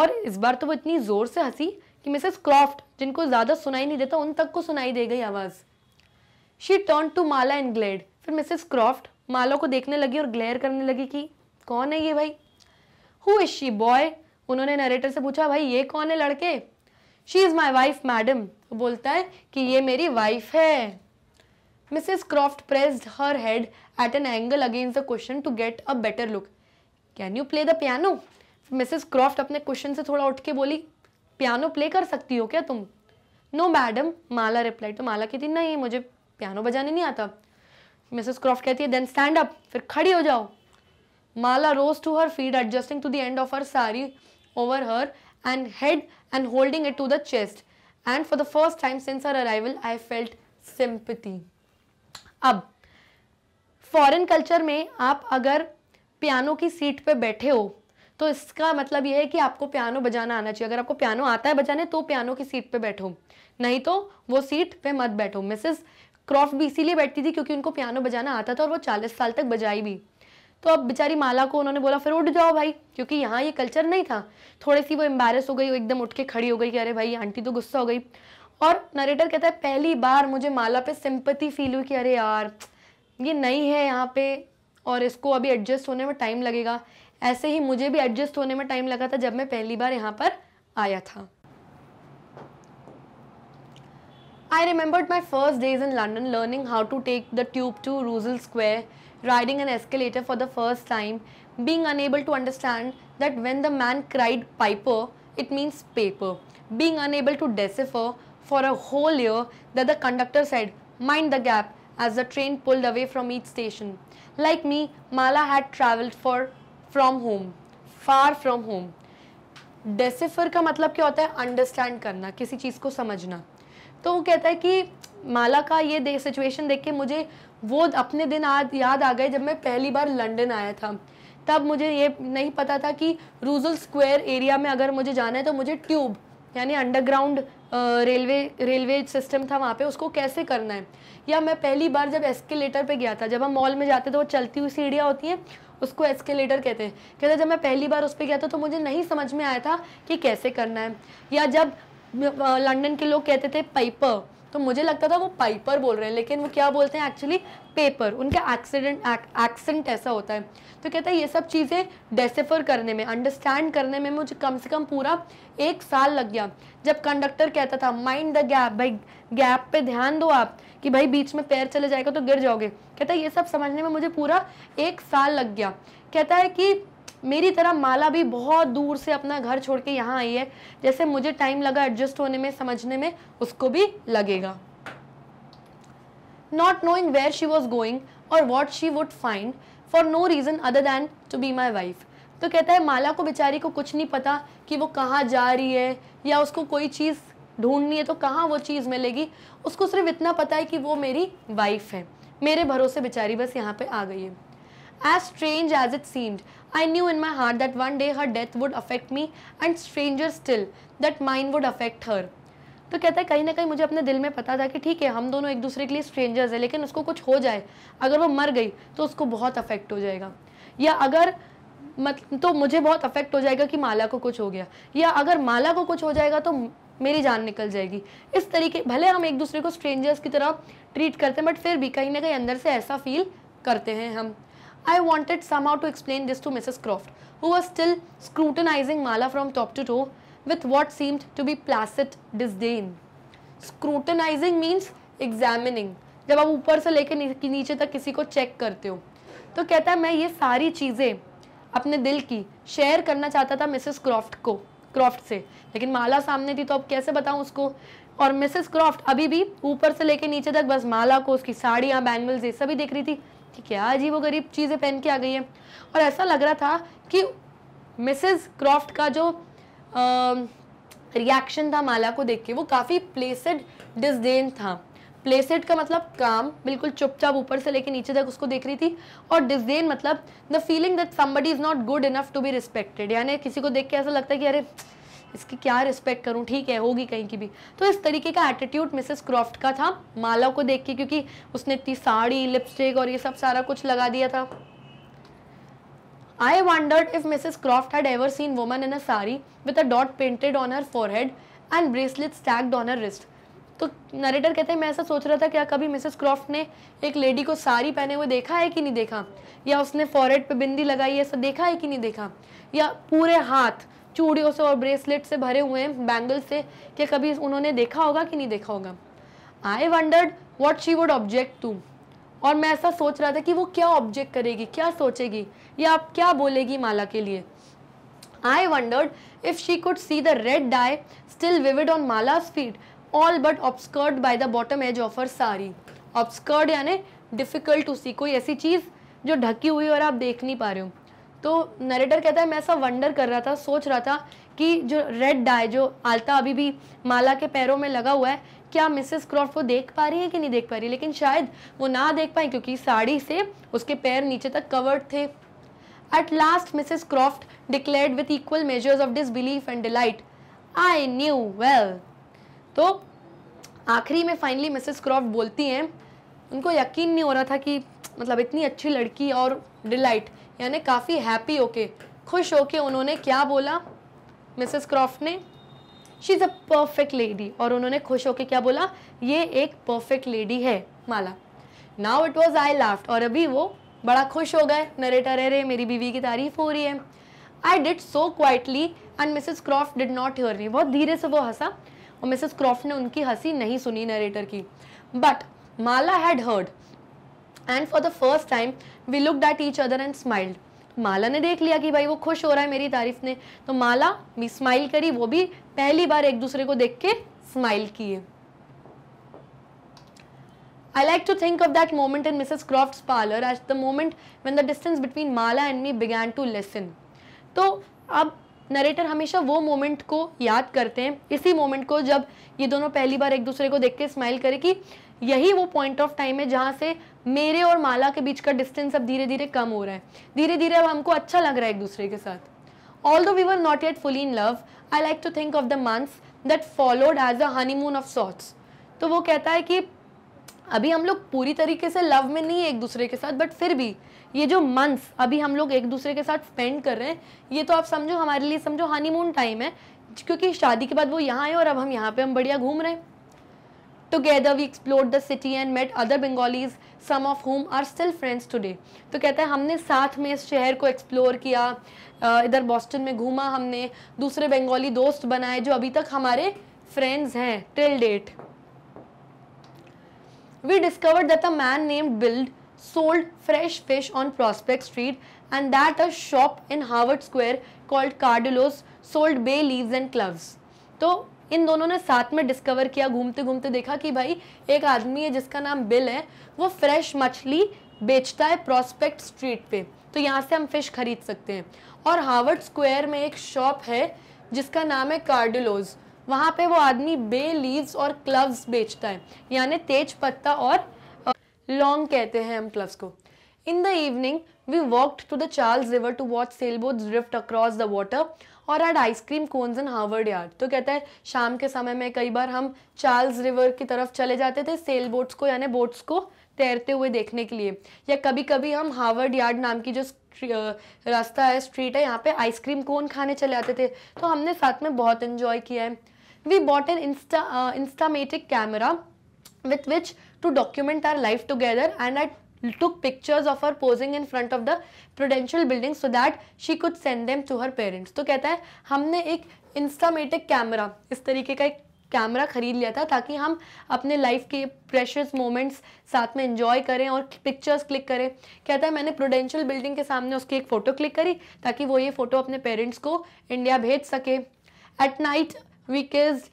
और इस बार तो वो इतनी ज़ोर से हंसी कि मिसेस क्रॉफ्ट जिनको ज़्यादा सुनाई नहीं देता उन तक को सुनाई दे गई आवाज़ she turned to Mala and glared फिर मिसेस क्रॉफ्ट माला को देखने लगी और ग्लेयर करने लगी कि कौन है ये भाई हु इज शी बॉय उन्होंने नरेटर से पूछा भाई ये कौन है लड़के she is my wife madam बोलता है कि ये मेरी वाइफ है Mrs Croft pressed her head at an angle against the cushion to get a better look can you play the piano Mrs Croft अपने क्वेश्चन से थोड़ा उठ के बोली पियानो प्ले कर सकती हो क्या तुम नो मैडम माला रिप्लाई तो माला कहती नहीं मुझे पियानो बजाने नहीं आता मिसेस क्रॉफ्ट कहती है देन स्टैंड अप फिर खड़ी हो जाओ Mala rose to her feet adjusting to the end of her sari over her and head and holding it to the chest and for the first time since her arrival I felt sympathy अब foreign culture में आप अगर piano की seat पे बैठे हो तो इसका मतलब यह है कि आपको पियानो बजाना आना चाहिए अगर आपको पियानो आता है बजाने तो पियानो की सीट पे बैठो नहीं तो वो सीट पे मत बैठो मिसेस क्रॉफ्ट भी इसीलिए बैठती थी क्योंकि उनको पियानो बजाना आता था और वो चालीस साल तक बजाई भी तो अब बेचारी माला को उन्होंने बोला फिर उठ जाओ भाई क्योंकि यहाँ ये कल्चर नहीं था थोड़ी सी वो एम्बेरस हो गई एकदम उठ के खड़ी हो गई कि अरे भाई आंटी तो गुस्सा हो गई और नरेटर कहता है पहली बार मुझे माला पे सिंपति फील हुई कि अरे यार ये नहीं है यहाँ पे और इसको अभी एडजस्ट होने में टाइम लगेगा ऐसे ही मुझे भी एडजस्ट होने में टाइम लगा था जब मैं पहली बार यहाँ पर आया था I remembered my first days in London learning how to take the tube to Russell Square, riding an escalator for the first time, being unable to understand that when the man cried Piper, it means paper, being unable to decipher for a whole year that the conductor said, mind the gap as the train pulled away from each station. Like me, Mala had travelled for from home, far from home. Decipher का मतलब क्या होता है Understand करना किसी चीज़ को समझना तो वो कहता है कि माला का ये दे सिचुएशन देख के मुझे वो अपने दिन आज याद आ गए जब मैं पहली बार लंदन आया था तब मुझे ये नहीं पता था कि रूजल स्क्वायर एरिया में अगर मुझे जाना है तो मुझे ट्यूब यानी अंडरग्राउंड रेलवे रेलवे सिस्टम था वहाँ पे उसको कैसे करना है या मैं पहली बार जब एस्केलेटर पे गया था जब हम मॉल में जाते थे वो चलती हुई सीढ़ियाँ होती हैं उसको एस्केलेटर कहते हैं कहते हैं जब मैं पहली बार उस पर गया था तो मुझे नहीं समझ में आया था कि कैसे करना है या जब लंदन के लोग कहते थे पाइपर तो मुझे लगता था वो पाइपर बोल रहे हैं लेकिन वो क्या बोलते हैं एक्चुअली पेपर उनका एक्सीडेंट एक्सेंट ऐसा होता है तो कहता है ये सब चीज़ें डेसिफर करने में अंडरस्टैंड करने में मुझे कम से कम पूरा एक साल लग गया जब कंडक्टर कहता था माइंड द गैप भाई गैप पे ध्यान दो आप कि भाई बीच में पैर चले जाएगा तो गिर जाओगे कहता है ये सब समझने में मुझे पूरा एक साल लग गया कहता है कि मेरी तरह माला भी बहुत दूर से अपना घर छोड़ के यहाँ आई है जैसे मुझे टाइम लगा एडजस्ट होने में समझने में उसको भी लगेगा not knowing where she was going और what she would find for no reason other than to be my wife तो कहता है माला को बेचारी को कुछ नहीं पता कि वो कहाँ जा रही है या उसको कोई चीज़ ढूंढनी है तो कहाँ वो चीज़ मिलेगी उसको सिर्फ इतना पता है कि वो मेरी वाइफ है मेरे भरोसे बेचारी बस यहाँ पे आ गई है as strange as it seemed I knew in my heart that one day her death would affect me and stranger still that mine would affect her. तो कहता है कहीं ना कहीं मुझे अपने दिल में पता था कि ठीक है हम दोनों एक दूसरे के लिए स्ट्रेंजर्स हैं लेकिन उसको कुछ हो जाए अगर वो मर गई तो उसको बहुत अफेक्ट हो जाएगा या अगर मत तो मुझे बहुत अफेक्ट हो जाएगा कि माला को कुछ हो गया या अगर माला को कुछ हो जाएगा तो मेरी जान निकल जाएगी इस तरीके भले हम एक दूसरे को स्ट्रेंजर्स की तरह ट्रीट करते हैं बट फिर भी कहीं ना कहीं अंदर से ऐसा फील करते हैं हम I wanted somehow to explain this to Mrs. Croft, who was still scrutinizing Mala from top to toe with what seemed to be placid disdain. Scrutinizing means examining. जब आप ऊपर से लेके नीचे तक किसी को चेक करते हो तो कहता है मैं ये सारी चीज़ें अपने दिल की शेयर करना चाहता था मिसेस क्रॉफ्ट को क्रॉफ्ट से लेकिन माला सामने थी तो अब कैसे बताऊं उसको और मिसेस क्रॉफ्ट अभी भी ऊपर से लेके नीचे तक बस माला को उसकी साड़ियाँ बैंगल्स ये सभी देख रही थी कि क्या अजीब वो गरीब चीज़ें पहन के आ गई है और ऐसा लग रहा था कि मिसेस क्रॉफ्ट का जो रिएक्शन था माला को देख के वो काफ़ी प्लेसड डिसडेन था प्लेसेड का मतलब काम बिल्कुल चुपचाप ऊपर से लेके नीचे तक उसको देख रही थी और डिसडेन मतलब the feeling that somebody is not good enough to be respected यानी किसी को देख के ऐसा लगता है कि अरे इसकी क्या रिस्पेक्ट करूँ ठीक है होगी कहीं की भी तो इस तरीके का एटीट्यूड मिसेस क्रॉफ्ट का था माला को देख के क्योंकि उसने इतनी साड़ी लिपस्टिक और ये सब सारा कुछ लगा दिया था I wondered if Mrs. Croft had ever seen woman in a sari with a dot painted on her forehead and bracelet stacked on her wrist तो नरेटर कहते हैं मैं ऐसा सोच रहा था क्या कभी मिसेस क्रॉफ्ट ने एक लेडी को साड़ी पहने हुए देखा है कि नहीं देखा या उसने फॉरहेड पे बिंदी लगाई ऐसा देखा है कि नहीं देखा या पूरे हाथ चूड़ियों से और ब्रेसलेट से भरे हुए हैं बैंगल से क्या कभी उन्होंने देखा होगा कि नहीं देखा होगा I wondered what she would object to और मैं ऐसा सोच रहा था कि वो क्या ऑब्जेक्ट करेगी क्या सोचेगी या आप क्या बोलेगी माला के लिए I wondered if she could see the red dye still vivid on Mala speed all but obscured by the bottom edge of her sari obscured यानी डिफ़िकल्ट टू सी कोई ऐसी चीज़ जो ढकी हुई और आप देख नहीं पा रहे हो तो नरेटर कहता है मैं ऐसा वंडर कर रहा था सोच रहा था कि जो रेड डाई जो आलता अभी भी माला के पैरों में लगा हुआ है क्या मिसेस क्रॉफ्ट वो देख पा रही है कि नहीं देख पा रही लेकिन शायद वो ना देख पाए क्योंकि साड़ी से उसके पैर नीचे तक कवर्ड थे at last Mrs Croft declared with equal measures of disbelief and delight I knew well तो आखिरी में फाइनली मिसेस क्रॉफ्ट बोलती हैं उनको यकीन नहीं हो रहा था कि मतलब इतनी अच्छी लड़की और डिलाइट यानी काफ़ी हैप्पी होके खुश होके उन्होंने क्या बोला मिसेस क्रॉफ्ट ने she is a perfect lady और उन्होंने खुश होके क्या बोला ये एक परफेक्ट लेडी है Mala now it was I laughed और अभी वो बड़ा खुश हो गए नरेटर अरे मेरी बीवी की तारीफ हो रही है I did so quietly and Mrs Croft did not hear me बहुत धीरे से वो हंसा और मिसेस क्रॉफ्ट ने उनकी हंसी नहीं सुनी नरेटर की but Mala had heard and for the first time we look that each other and smiled Mala ने देख लिया कि भाई वो खुश हो रहा है मेरी तारीफ ने तो माला भी स्माइल करी वो भी पहली बार एक दूसरे को देख के स्माइल किए I like to think of that moment in Mrs. Croft's parlor as the moment when the distance between Mala and me began to lessen. तो अब नरेटर हमेशा वो मोमेंट को याद करते हैं इसी मोमेंट को जब ये दोनों पहली बार एक दूसरे को देख के स्माइल करे कि यही वो पॉइंट ऑफ टाइम है जहाँ से मेरे और माला के बीच का डिस्टेंस अब धीरे धीरे कम हो रहा है धीरे धीरे अब हमको अच्छा लग रहा है एक दूसरे के साथ although we were not yet fully in love I like to think of the months that followed as a honeymoon of sorts तो वो कहता है कि अभी हम लोग पूरी तरीके से लव में नहीं है एक दूसरे के साथ बट फिर भी ये जो मंथ्स अभी हम लोग एक दूसरे के साथ स्पेंड कर रहे हैं ये तो आप समझो हमारे लिए समझो हनीमून टाइम है क्योंकि शादी के बाद वो यहाँ आए और अब हम यहाँ पे हम बढ़िया घूम रहे हैं together we explore the city and met other Bengalis some of whom are still friends today तो कहता है हमने साथ में इस शहर को एक्सप्लोर किया इधर बॉस्टन में घूमा हमने दूसरे बंगाली दोस्त बनाए जो अभी तक हमारे फ्रेंड्स हैं till date we discover that a man named Bill sold fresh fish on Prospect Street and that a shop in Harvard Square called Cardullo's sold bay leaves and cloves तो इन दोनों ने साथ में डिस्कवर किया घूमते घूमते देखा कि भाई एक आदमी है जिसका नाम बिल है वो फ्रेश मछली बेचता है प्रॉस्पेक्ट स्ट्रीट पे तो यहाँ से हम फिश खरीद सकते हैं और हार्वर्ड स्क्वायर में एक शॉप है जिसका नाम है कार्डिलोज वहाँ पे वो आदमी बे लीव्स और क्लव्स बेचता है यानी तेज पत्ता और लॉन्ग कहते हैं हम क्लव्स को in the evening we walk to the Charles River to watch sail boat drift across the water और ate ice cream cones in Harvard Yard तो कहता है शाम के समय में कई बार हम चार्ल्स रिवर की तरफ चले जाते थे सेल बोट्स को यानी बोट्स को तैरते हुए देखने के लिए या कभी कभी हम हार्वर्ड यार्ड नाम की जो रास्ता है स्ट्रीट है यहाँ पे आइसक्रीम कोन खाने चले आते थे तो हमने साथ में बहुत इन्जॉय किया है we bought an insta instamatic camera with which to document our life together and I took pictures of her posing in front of the prudential building so that she could send them to her parents तो कहता है हमने एक इंस्टामेटिक camera इस तरीके का एक camera ख़रीद लिया था ताकि हम अपने लाइफ के प्रेशर्स मोमेंट्स साथ में इन्जॉय करें और पिक्चर्स क्लिक करें कहता है मैंने प्रोडेंशियल बिल्डिंग के सामने उसकी एक फ़ोटो क्लिक करी ताकि वो ये फ़ोटो अपने पेरेंट्स को इंडिया भेज सके at night we kiss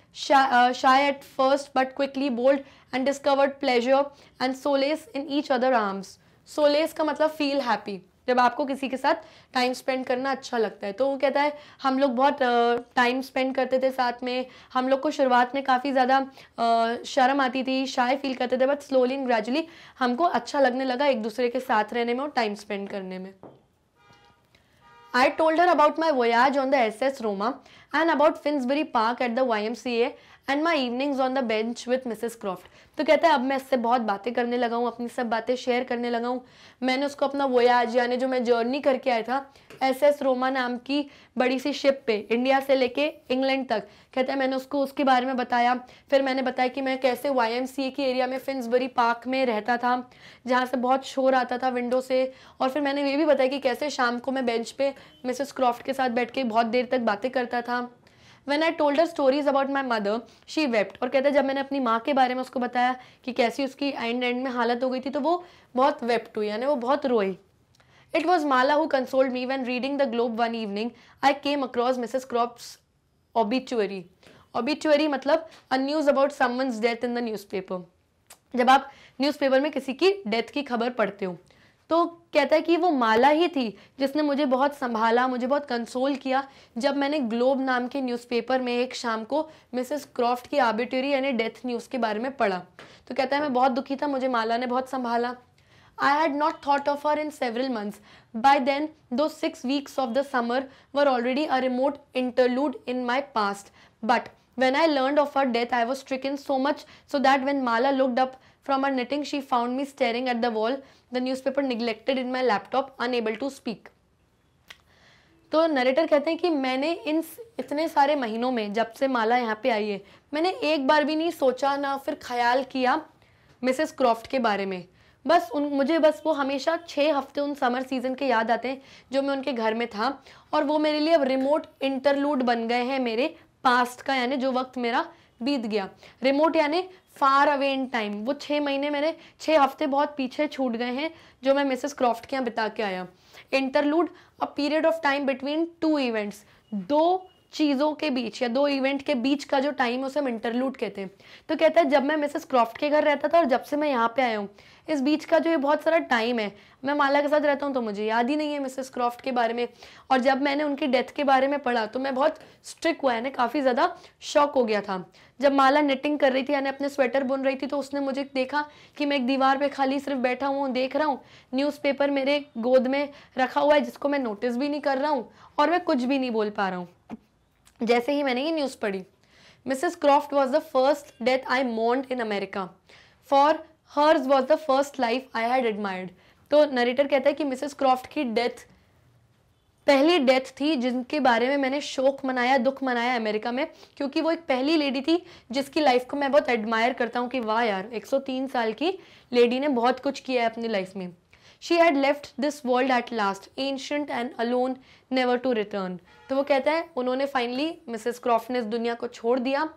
shy at first but quickly bold and discovered pleasure and solace in each other arms solace ka matlab मतलब feel happy जब आपको किसी के साथ टाइम स्पेंड करना अच्छा लगता है तो वो कहता है हम लोग बहुत टाइम स्पेंड करते थे साथ में हम लोग को शुरुआत में काफ़ी ज़्यादा शर्म आती थी शाय फील करते थे बट स्लोली एंड ग्रेजुअली हमको अच्छा लगने लगा एक दूसरे के साथ रहने में और टाइम स्पेंड करने में I my voyage on the S S Roma and about Finsbury Park at the Y M C A and my evenings on the bench with Mrs Croft तो कहता है अब मैं इससे बहुत बातें करने लगा हूँ अपनी सब बातें शेयर करने लगा हूँ मैंने उसको अपना वोयाज यानी जो मैं जर्नी करके आया था एस एस रोमा नाम की बड़ी सी शिप पे इंडिया से लेके इंग्लैंड तक कहता है मैंने उसको उसके बारे में बताया फिर मैंने बताया कि मैं कैसे वाई एम सी ए के एरिया में फिंसबरी पार्क में रहता था जहाँ से बहुत शोर आता था विंडो से और फिर मैंने ये भी बताया कि कैसे शाम को मैं बेंच पे मिसेस क्रॉफ्ट के साथ बैठ के बहुत देर तक बातें करता था when I told her stories about my mother she wept और कहते हैं जब मैंने अपनी माँ के बारे में उसको बताया कि कैसी उसकी एंड एंड में हालत हो गई थी तो वो बहुत वेप्ट हुई यानी वो बहुत रोई it was Mala who consoled me when reading the Globe one evening I came across Mrs Croft's obituary obituary मतलब a news about someone's death in the newspaper जब आप न्यूज़पेपर में किसी की डेथ की खबर पढ़ते हो तो कहता है कि वो माला ही थी जिसने मुझे बहुत संभाला मुझे बहुत कंसोल किया जब मैंने ग्लोब नाम के न्यूज़पेपर में एक शाम को मिसेस क्रॉफ्ट की आबिटरी यानी डेथ न्यूज़ के बारे में पढ़ा तो कहता है मैं बहुत दुखी था मुझे माला ने बहुत संभाला I had not thought of her in several months by then though six weeks of the summer were already a remote interlude in my past but when I learn of her death I was stricken so much so that when Mala looked up From her knitting, she found me staring at the wall, the newspaper neglected in my laptop, unable to speak. तो narrator कहते हैं कि मैंने इन इतने सारे महीनों में जब से माला यहाँ पे आई है मैंने एक बार भी नहीं सोचा ना फिर ख्याल किया मिसेस क्रॉफ्ट के बारे में बस उन मुझे बस वो हमेशा छः हफ्ते उन समर सीज़न के याद आते हैं जो मैं उनके घर में था और वो मेरे लिए अब रिमोट इंटरलूड बन गए हैं मेरे पास्ट का यानी जो वक्त मेरा बीत गया रिमोट यानी फार अवे इन टाइम वो छः महीने मेरे छः हफ्ते बहुत पीछे छूट गए हैं जो मैं मिसेस क्रॉफ्ट के यहाँ बिता के आया interlude a period of time between two events दो चीज़ों के बीच या दो इवेंट के बीच का जो टाइम है उसे हम इंटरलूट कहते हैं तो कहता है जब मैं मिसेस क्रॉफ्ट के घर रहता था और जब से मैं यहाँ पे आया हूँ इस बीच का जो ये बहुत सारा टाइम है मैं माला के साथ रहता हूँ तो मुझे याद ही नहीं है मिसेस क्रॉफ्ट के बारे में और जब मैंने उनकी डेथ के बारे में पढ़ा तो मैं बहुत स्ट्रिक हुआ यानी काफ़ी ज़्यादा शॉक हो गया था जब माला नेटिंग कर रही थी यानी अपने स्वेटर बुन रही थी तो उसने मुझे देखा कि मैं एक दीवार पे खाली सिर्फ बैठा हुआ देख रहा हूँ न्यूज़पेपर मेरे गोद में रखा हुआ है जिसको मैं नोटिस भी नहीं कर रहा हूँ और मैं कुछ भी नहीं बोल पा रहा हूँ जैसे ही मैंने ये न्यूज़ पढ़ी Mrs Croft was the first death I mourned in America for hers was the first life I had admired तो नरेटर कहता है कि मिसेस क्रॉफ्ट की डेथ पहली डेथ थी जिनके बारे में मैंने शोक मनाया दुख मनाया अमेरिका में क्योंकि वो एक पहली लेडी थी जिसकी लाइफ को मैं बहुत एडमायर करता हूँ कि वाह यार 103 साल की लेडी ने बहुत कुछ किया है अपनी लाइफ में she had left this world at last ancient and alone never to return तो वो कहता है उन्होंने फाइनली मिसेस क्रॉफ्ट ने इस दुनिया को छोड़ दिया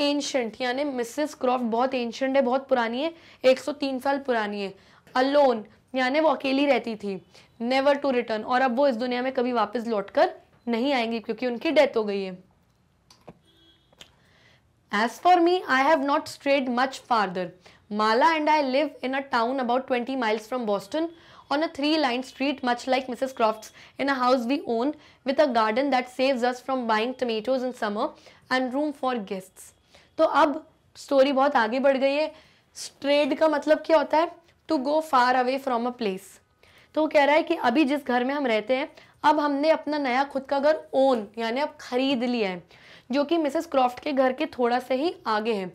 एंशंट यानी मिसेस क्रॉफ्ट बहुत एंशंट है बहुत पुरानी है 103 साल पुरानी है अलोन यानी वो अकेली रहती थी नेवर टू रिटर्न और अब वो इस दुनिया में कभी वापस लौट कर नहीं आएंगी क्योंकि उनकी डेथ हो गई है as for me I have not strayed much farther Mala and I live in a town about 20 miles from Boston on a three-line street much like Mrs. Croft's in a house we own with a garden that saves us from buying tomatoes in summer and room for guests. तो अब story बहुत आगे बढ़ गई है strayed का मतलब क्या होता है to go far away from a place तो वो कह रहा है कि अभी जिस घर में हम रहते हैं अब हमने अपना नया खुद का घर ओन यानी अब खरीद लिया है जो कि मिसेस क्रॉफ्ट के घर के थोड़ा सा ही आगे है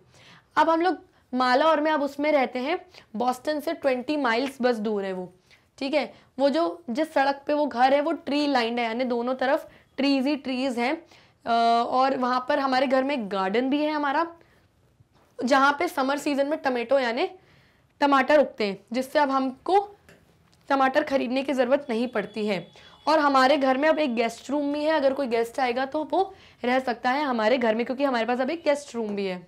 अब हम लोग माला और मैं अब उसमें रहते हैं बॉस्टन से ट्वेंटी माइल्स बस दूर है वो ठीक है वो जो जिस सड़क पे वो घर है वो ट्री लाइंड है यानी दोनों तरफ ट्रीज ही ट्रीज हैं और वहाँ पर हमारे घर में एक गार्डन भी है हमारा जहाँ पे समर सीजन में टमेटो यानी टमाटर उगते हैं जिससे अब हमको टमाटर खरीदने की ज़रूरत नहीं पड़ती है और हमारे घर में अब एक गेस्ट रूम भी है अगर कोई गेस्ट आएगा तो वो रह सकता है हमारे घर में क्योंकि हमारे पास अब एक गेस्ट रूम भी है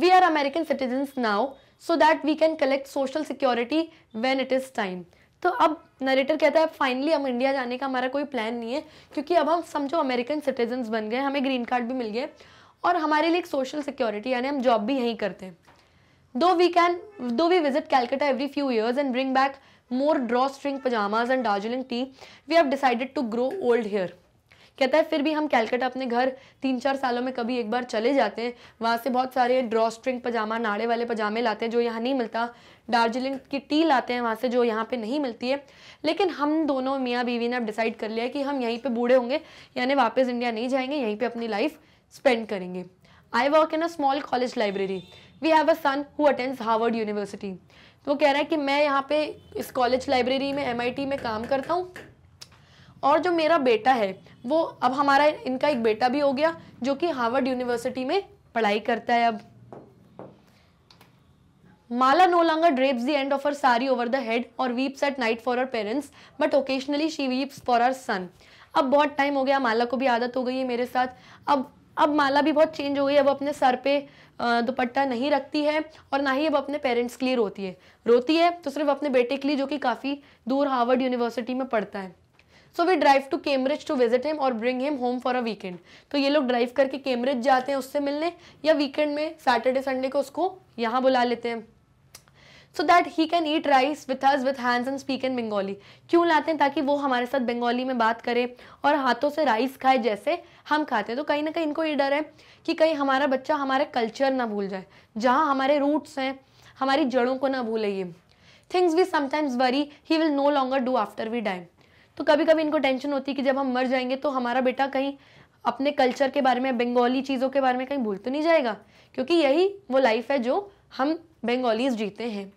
we are American citizens now so that we can collect social security when it is time. तो अब नरेटर कहता है फाइनली हम इंडिया जाने का हमारा कोई प्लान नहीं है क्योंकि अब हम समझो अमेरिकन सिटीजन्स बन गए हमें ग्रीन कार्ड भी मिल गए और हमारे लिए एक सोशल सिक्योरिटी यानी हम जॉब भी यहीं करते हैं though we can though we visit Calcutta every few years and bring back more drawstring pyjamas and Darjeeling tea we have decided to grow old here कहता है फिर भी हम कैलकटा अपने घर तीन चार सालों में कभी एक बार चले जाते हैं वहाँ से बहुत सारे ड्रॉ स्ट्रिंग पजामा नाड़े वाले पजामे लाते हैं जो यहाँ नहीं मिलता दार्जिलिंग की टी लाते हैं वहाँ से जो यहाँ पे नहीं मिलती है लेकिन हम दोनों मियाँ बीवी ने अब डिसाइड कर लिया कि हम यहीं पर बूढ़े होंगे यानी वापस इंडिया नहीं जाएंगे यहीं पर अपनी लाइफ स्पेंड करेंगे I work in a small college library we have a son who attends Harvard University तो कह रहा है कि मैं यहाँ पे इस कॉलेज लाइब्रेरी में एम में काम करता हूँ और जो मेरा बेटा है वो अब हमारा इनका एक बेटा भी हो गया जो कि हार्वर्ड यूनिवर्सिटी में पढ़ाई करता है अब Mala no longer drapes the end of her sari over the head और weeps at night for her parents but occasionally she weeps for our son अब बहुत टाइम हो गया माला को भी आदत हो गई है मेरे साथ अब अब माला भी बहुत चेंज हो गई अब अपने सर पे दुपट्टा नहीं रखती है और ना ही अब अपने पेरेंट्स के लिए रोती है रोती है तो सिर्फ अपने बेटे के लिए जो कि काफ़ी दूर हार्वर्ड यूनिवर्सिटी में पढ़ता है so we drive to Cambridge to visit him और bring him home for a weekend तो ये लोग ड्राइव करके कैम्ब्रिज जाते हैं उससे मिलने या वीकेंड में सैटरडे संडे को उसको यहाँ बुला लेते हैं so that he can eat rice with his with hands and speak in Bengali क्यों लाते हैं ताकि वो हमारे साथ बंगाली में बात करें और हाथों से राइस खाए जैसे हम खाते हैं तो कहीं ना कहीं इनको ये डर है कि कहीं हमारा बच्चा हमारे कल्चर ना भूल जाए जहाँ हमारे रूट्स हैं हमारी जड़ों को ना भूले ये things we sometimes worry he will no longer do after we die तो कभी कभी इनको टेंशन होती है कि जब हम मर जाएंगे तो हमारा बेटा कहीं अपने कल्चर के बारे में बंगाली चीज़ों के बारे में कहीं भूल तो नहीं जाएगा क्योंकि यही वो लाइफ है जो हम बंगालीज जीते हैं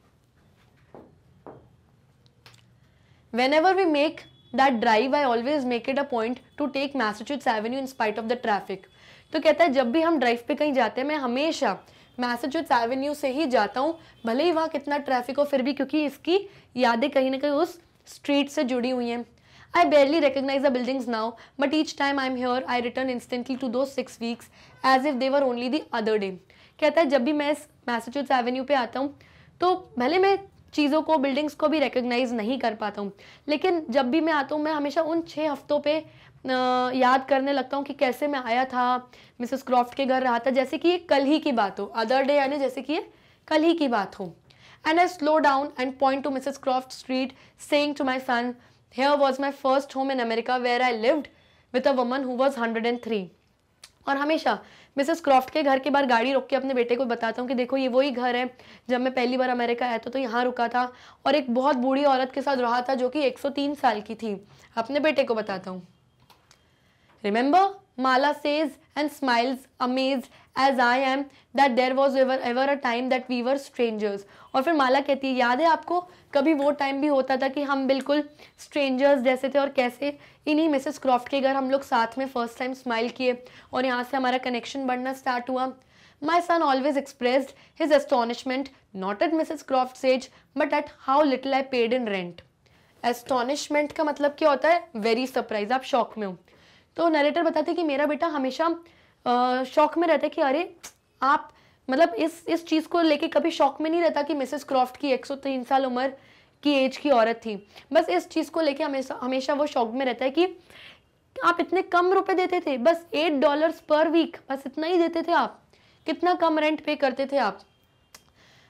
whenever we make that drive I always make it a point to take Massachusetts Avenue in spite of the traffic तो कहता है जब भी हम ड्राइव पे कहीं जाते हैं मैं हमेशा मैसेच्यूट्स एवेन्यू से ही जाता हूँ भले ही वहाँ कितना ट्रैफिक हो फिर भी क्योंकि इसकी यादें कहीं ना कहीं उस स्ट्रीट से जुड़ी हुई हैं I barely recognise the buildings now but each time I am sure I return instantly to those six weeks as if they were only the other day कहता है जब भी मैं इस एवेन्यू पे आता हूँ तो भले मैं चीज़ों को बिल्डिंग्स को भी रिकग्नाइज नहीं कर पाता हूँ लेकिन जब भी मैं आता हूँ मैं हमेशा उन छः हफ्तों पर याद करने लगता हूँ कि कैसे मैं आया था मिसेस क्रॉफ्ट के घर रहा था जैसे कि ये कल ही की बात हो अदर डे यानी जैसे कि ये कल ही की बात हो and I slow down and point to Mrs Croft street saying to my son my first home in America where I where with a woman who was hundred and three और हमेशा मिसेस क्रॉफ्ट के घर के बाहर गाड़ी रोक के अपने बेटे को बताता हूँ कि देखो ये वही घर है जब मैं पहली बार अमेरिका आया था तो यहाँ रुका था और एक बहुत बूढ़ी औरत के साथ रहा था जो कि 103 साल की थी अपने बेटे को बताता हूँ remember Mala says and smiles amazed as I am that there was ever ever a time that we were strangers और फिर माला कहती है याद है आपको कभी वो टाइम भी होता था कि हम बिल्कुल स्ट्रेंजर्स जैसे थे और कैसे इन्हीं मिसेस क्रॉफ्ट के घर हम लोग साथ में फर्स्ट टाइम स्माइल किए और यहाँ से हमारा कनेक्शन बढ़ना स्टार्ट हुआ my son always express his astonishment not at Mrs Croft says but at how little I paid in rent astonishment का मतलब क्या होता है वेरी सरप्राइज आप शौक में हो तो नरेटर बताते कि मेरा बेटा हमेशा शौक में रहता है कि अरे आप मतलब इस इस चीज़ को लेके कभी शौक में नहीं रहता कि मिसेस क्रॉफ्ट की 103 साल उम्र की एज की औरत थी बस इस चीज़ को लेके हमेशा हमेशा वो शौक में रहता है कि आप इतने कम रुपए देते थे बस एट डॉलर्स पर वीक बस इतना ही देते थे आप कितना कम रेंट पे करते थे आप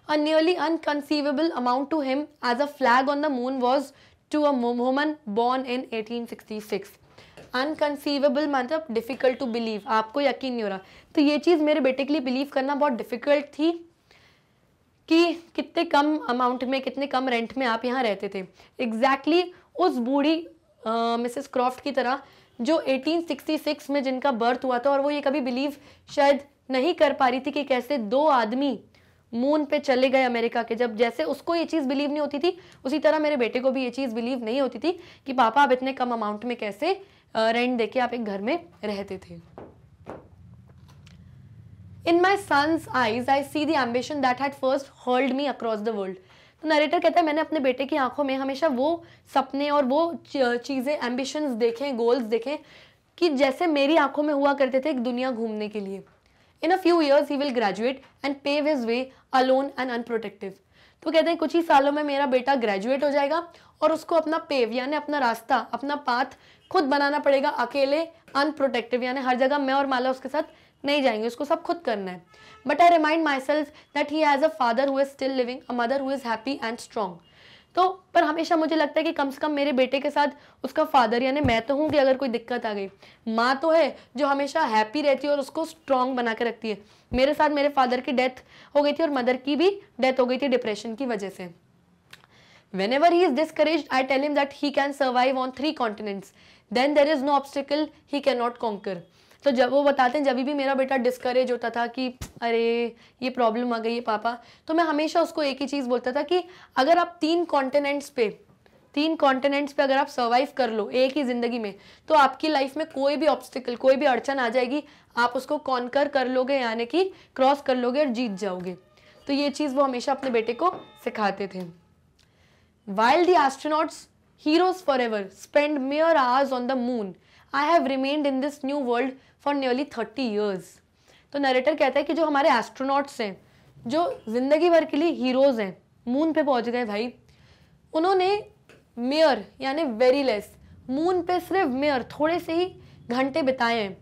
a nearly inconceivable amount to him as a flag on the moon was to a woman born in six inconceivable मतलब डिफ़िकल्ट टू बिलीव आपको यकीन नहीं हो रहा तो ये चीज़ मेरे बेटे के लिए बिलीव करना बहुत डिफ़िकल्ट थी कि कितने कम अमाउंट में कितने कम रेंट में आप यहाँ रहते थे एग्जैक्टली exactly उस बूढ़ी मिसेस क्रॉफ्ट की तरह जो 1866 में जिनका बर्थ हुआ था और वो ये कभी बिलीव शायद नहीं कर पा रही थी कि कैसे दो आदमी मून पे चले गए अमेरिका के जब जैसे उसको ये चीज़ बिलीव नहीं होती थी उसी तरह मेरे बेटे को भी ये चीज़ बिलीव नहीं होती थी कि पापा आप इतने कम अमाउंट में कैसे रेंट देके आप एक घर में रहते थे in my son's eyes I see the ambition that had first hold me across the world तो नरेटर कहता है मैंने अपने बेटे की आंखों में हमेशा वो सपने और वो चीज़ें एम्बिशंस देखें गोल्स देखें कि जैसे मेरी आंखों में हुआ करते थे एक दुनिया घूमने के लिए in a few years he will graduate and pave his way alone and unprotected तो कहते हैं कुछ ही सालों में मेरा बेटा ग्रेजुएट हो जाएगा और उसको अपना पेव यानी अपना रास्ता अपना पाथ खुद बनाना पड़ेगा अकेले अनप्रोटेक्टिव यानी हर जगह मैं और माला उसके साथ नहीं जाएंगे उसको सब खुद करना है but I remind myself that he has a father who is still living a mother who is happy and strong तो पर हमेशा मुझे लगता है कि कम से कम मेरे बेटे के साथ उसका फादर यानी मैं तो हूँ कि अगर कोई दिक्कत आ गई माँ तो है जो हमेशा हैप्पी रहती है और उसको स्ट्रांग बना के रखती है मेरे साथ मेरे फादर की डेथ हो गई थी और मदर की भी डेथ हो गई थी डिप्रेशन की वजह से whenever he is discouraged I tell him that he can survive on three continents then there is no obstacle he can not conquer तो जब वो बताते हैं जब भी मेरा बेटा डिस्करेज होता था कि अरे ये प्रॉब्लम आ गई है पापा तो मैं हमेशा उसको एक ही चीज़ बोलता था कि अगर आप तीन कॉन्टिनेंट्स पे तीन कॉन्टिनेंट्स पे अगर आप सर्वाइव कर लो एक ही ज़िंदगी में तो आपकी लाइफ में कोई भी ऑब्स्टिकल कोई भी अड़चन आ जाएगी आप उसको कॉन्कर कर लोगे यानी कि क्रॉस कर लोगे और जीत जाओगे तो ये चीज़ वो हमेशा अपने बेटे को सिखाते थे while the astronauts Heroes forever spend mere hours on the moon. I have remained in this new world for nearly 30 years. तो नरेटर कहता है कि जो हमारे एस्ट्रोनॉट्स हैं जो जिंदगी भर के लिए हीरोज हैं मून पे पहुंच गए भाई उन्होंने मेयर यानी वेरी लेस मून पे सिर्फ मेयर थोड़े से ही घंटे बिताए हैं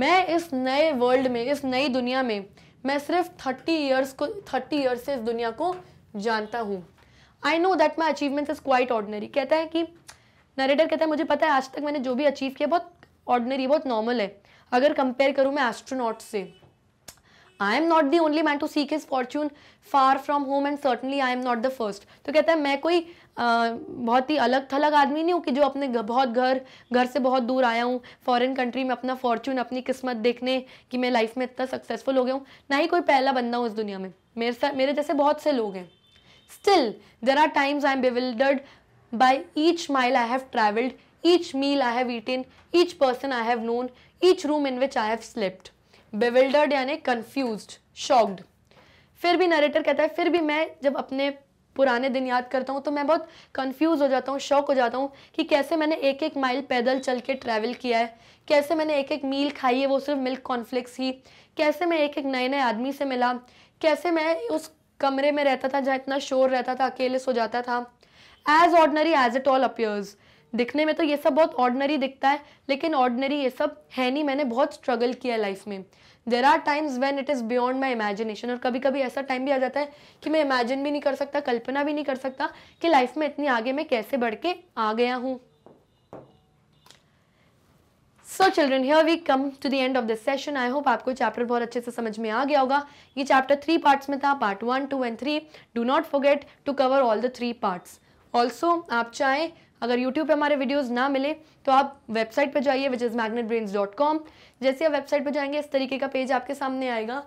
मैं इस नए वर्ल्ड में इस नई दुनिया में मैं सिर्फ थर्टी ईयर्स को थर्टी ईयर्स से इस दुनिया को जानता हूँ I know that my achievement is quite ordinary कहता है कि नरेटर कहता है मुझे पता है आज तक मैंने जो भी अचीव किया बहुत ऑर्डनरी बहुत नॉर्मल है अगर कंपेयर करूँ मैं एस्ट्रोनॉट से I am not the only man to seek his fortune far from home and certainly I am not the first तो कहता है मैं कोई आ, बहुत ही अलग थलग आदमी नहीं हूँ कि जो अपने बहुत घर घर से बहुत दूर आया हूँ फॉरेन कंट्री में अपना फॉर्चून अपनी किस्मत देखने कि मैं लाइफ में इतना सक्सेसफुल हो गया हूँ ना ही कोई पहला बंदा हूँ इस दुनिया में मेरे साथ मेरे जैसे बहुत से लोग हैं Still, there are times I am bewildered by each mile I have traveled each meal I have eaten, each person I have known, each room in which I have slept. Bewildered yani confused, shocked. फिर भी narrator कहता है फिर भी मैं जब अपने पुराने दिन याद करता हूँ तो मैं बहुत कंफ्यूज हो जाता हूँ शौक हो जाता हूँ कि कैसे मैंने एक एक माइल पैदल चल के ट्रैवल किया है कैसे मैंने एक एक मील खाई है वो सिर्फ मिल्क कॉन्फ्लिक्स ही कैसे मैं एक एक नए नए आदमी से मिला कैसे मैं उस कमरे में रहता था जहाँ इतना शोर रहता था अकेले सो जाता था as ordinary as it all appears दिखने में तो ये सब बहुत ऑर्डनरी दिखता है लेकिन ऑर्डनरी ये सब है नहीं मैंने बहुत स्ट्रगल किया लाइफ में there are times when it is beyond my imagination और कभी कभी ऐसा टाइम भी आ जाता है कि मैं इमेजिन भी नहीं कर सकता कल्पना भी नहीं कर सकता कि लाइफ में इतनी आगे मैं कैसे बढ़ के आ गया हूँ so children here we come to the end of this session I hope आपको चैप्टर बहुत अच्छे से समझ में आ गया होगा ये चैप्टर थ्री पार्ट्स में था part one two and three do not forget to cover all the three parts also आप चाहें अगर YouTube पे हमारे वीडियोस ना मिले तो आप वेबसाइट पे जाइए विच इज़ मैगनेट जैसे आप वेबसाइट पे जाएंगे इस तरीके का पेज आपके सामने आएगा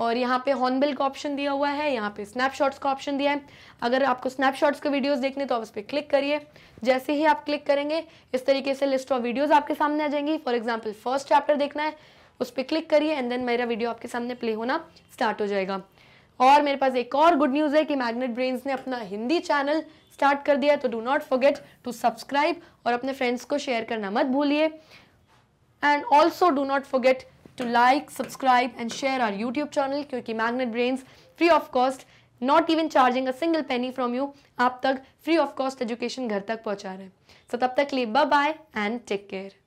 और यहाँ पे हॉर्नबिल का ऑप्शन दिया हुआ है यहाँ पे स्नैपशॉट्स का ऑप्शन दिया है अगर आपको स्नैपशॉट्स के वीडियोस देखने तो आप उस पर क्लिक करिए जैसे ही आप क्लिक करेंगे इस तरीके से लिस्ट ऑफ वीडियोस आपके सामने आ जाएंगी फॉर एग्जाम्पल फर्स्ट चैप्टर देखना है उस पर क्लिक करिए एंड देन मेरा वीडियो आपके सामने प्ले होना स्टार्ट हो जाएगा और मेरे पास एक और गुड न्यूज़ है कि मैग्नेट ब्रेन्स ने अपना हिंदी चैनल स्टार्ट कर दिया है तो do not forget to subscribe और अपने फ्रेंड्स को शेयर करना मत भूलिए and also do not forget to like subscribe and share our YouTube channel क्योंकि Magnet Brains free of cost not even charging a single penny from you आप तक free of cost education घर तक पहुंचा रहे हैं सो so, तब तक लिए bye bye and take care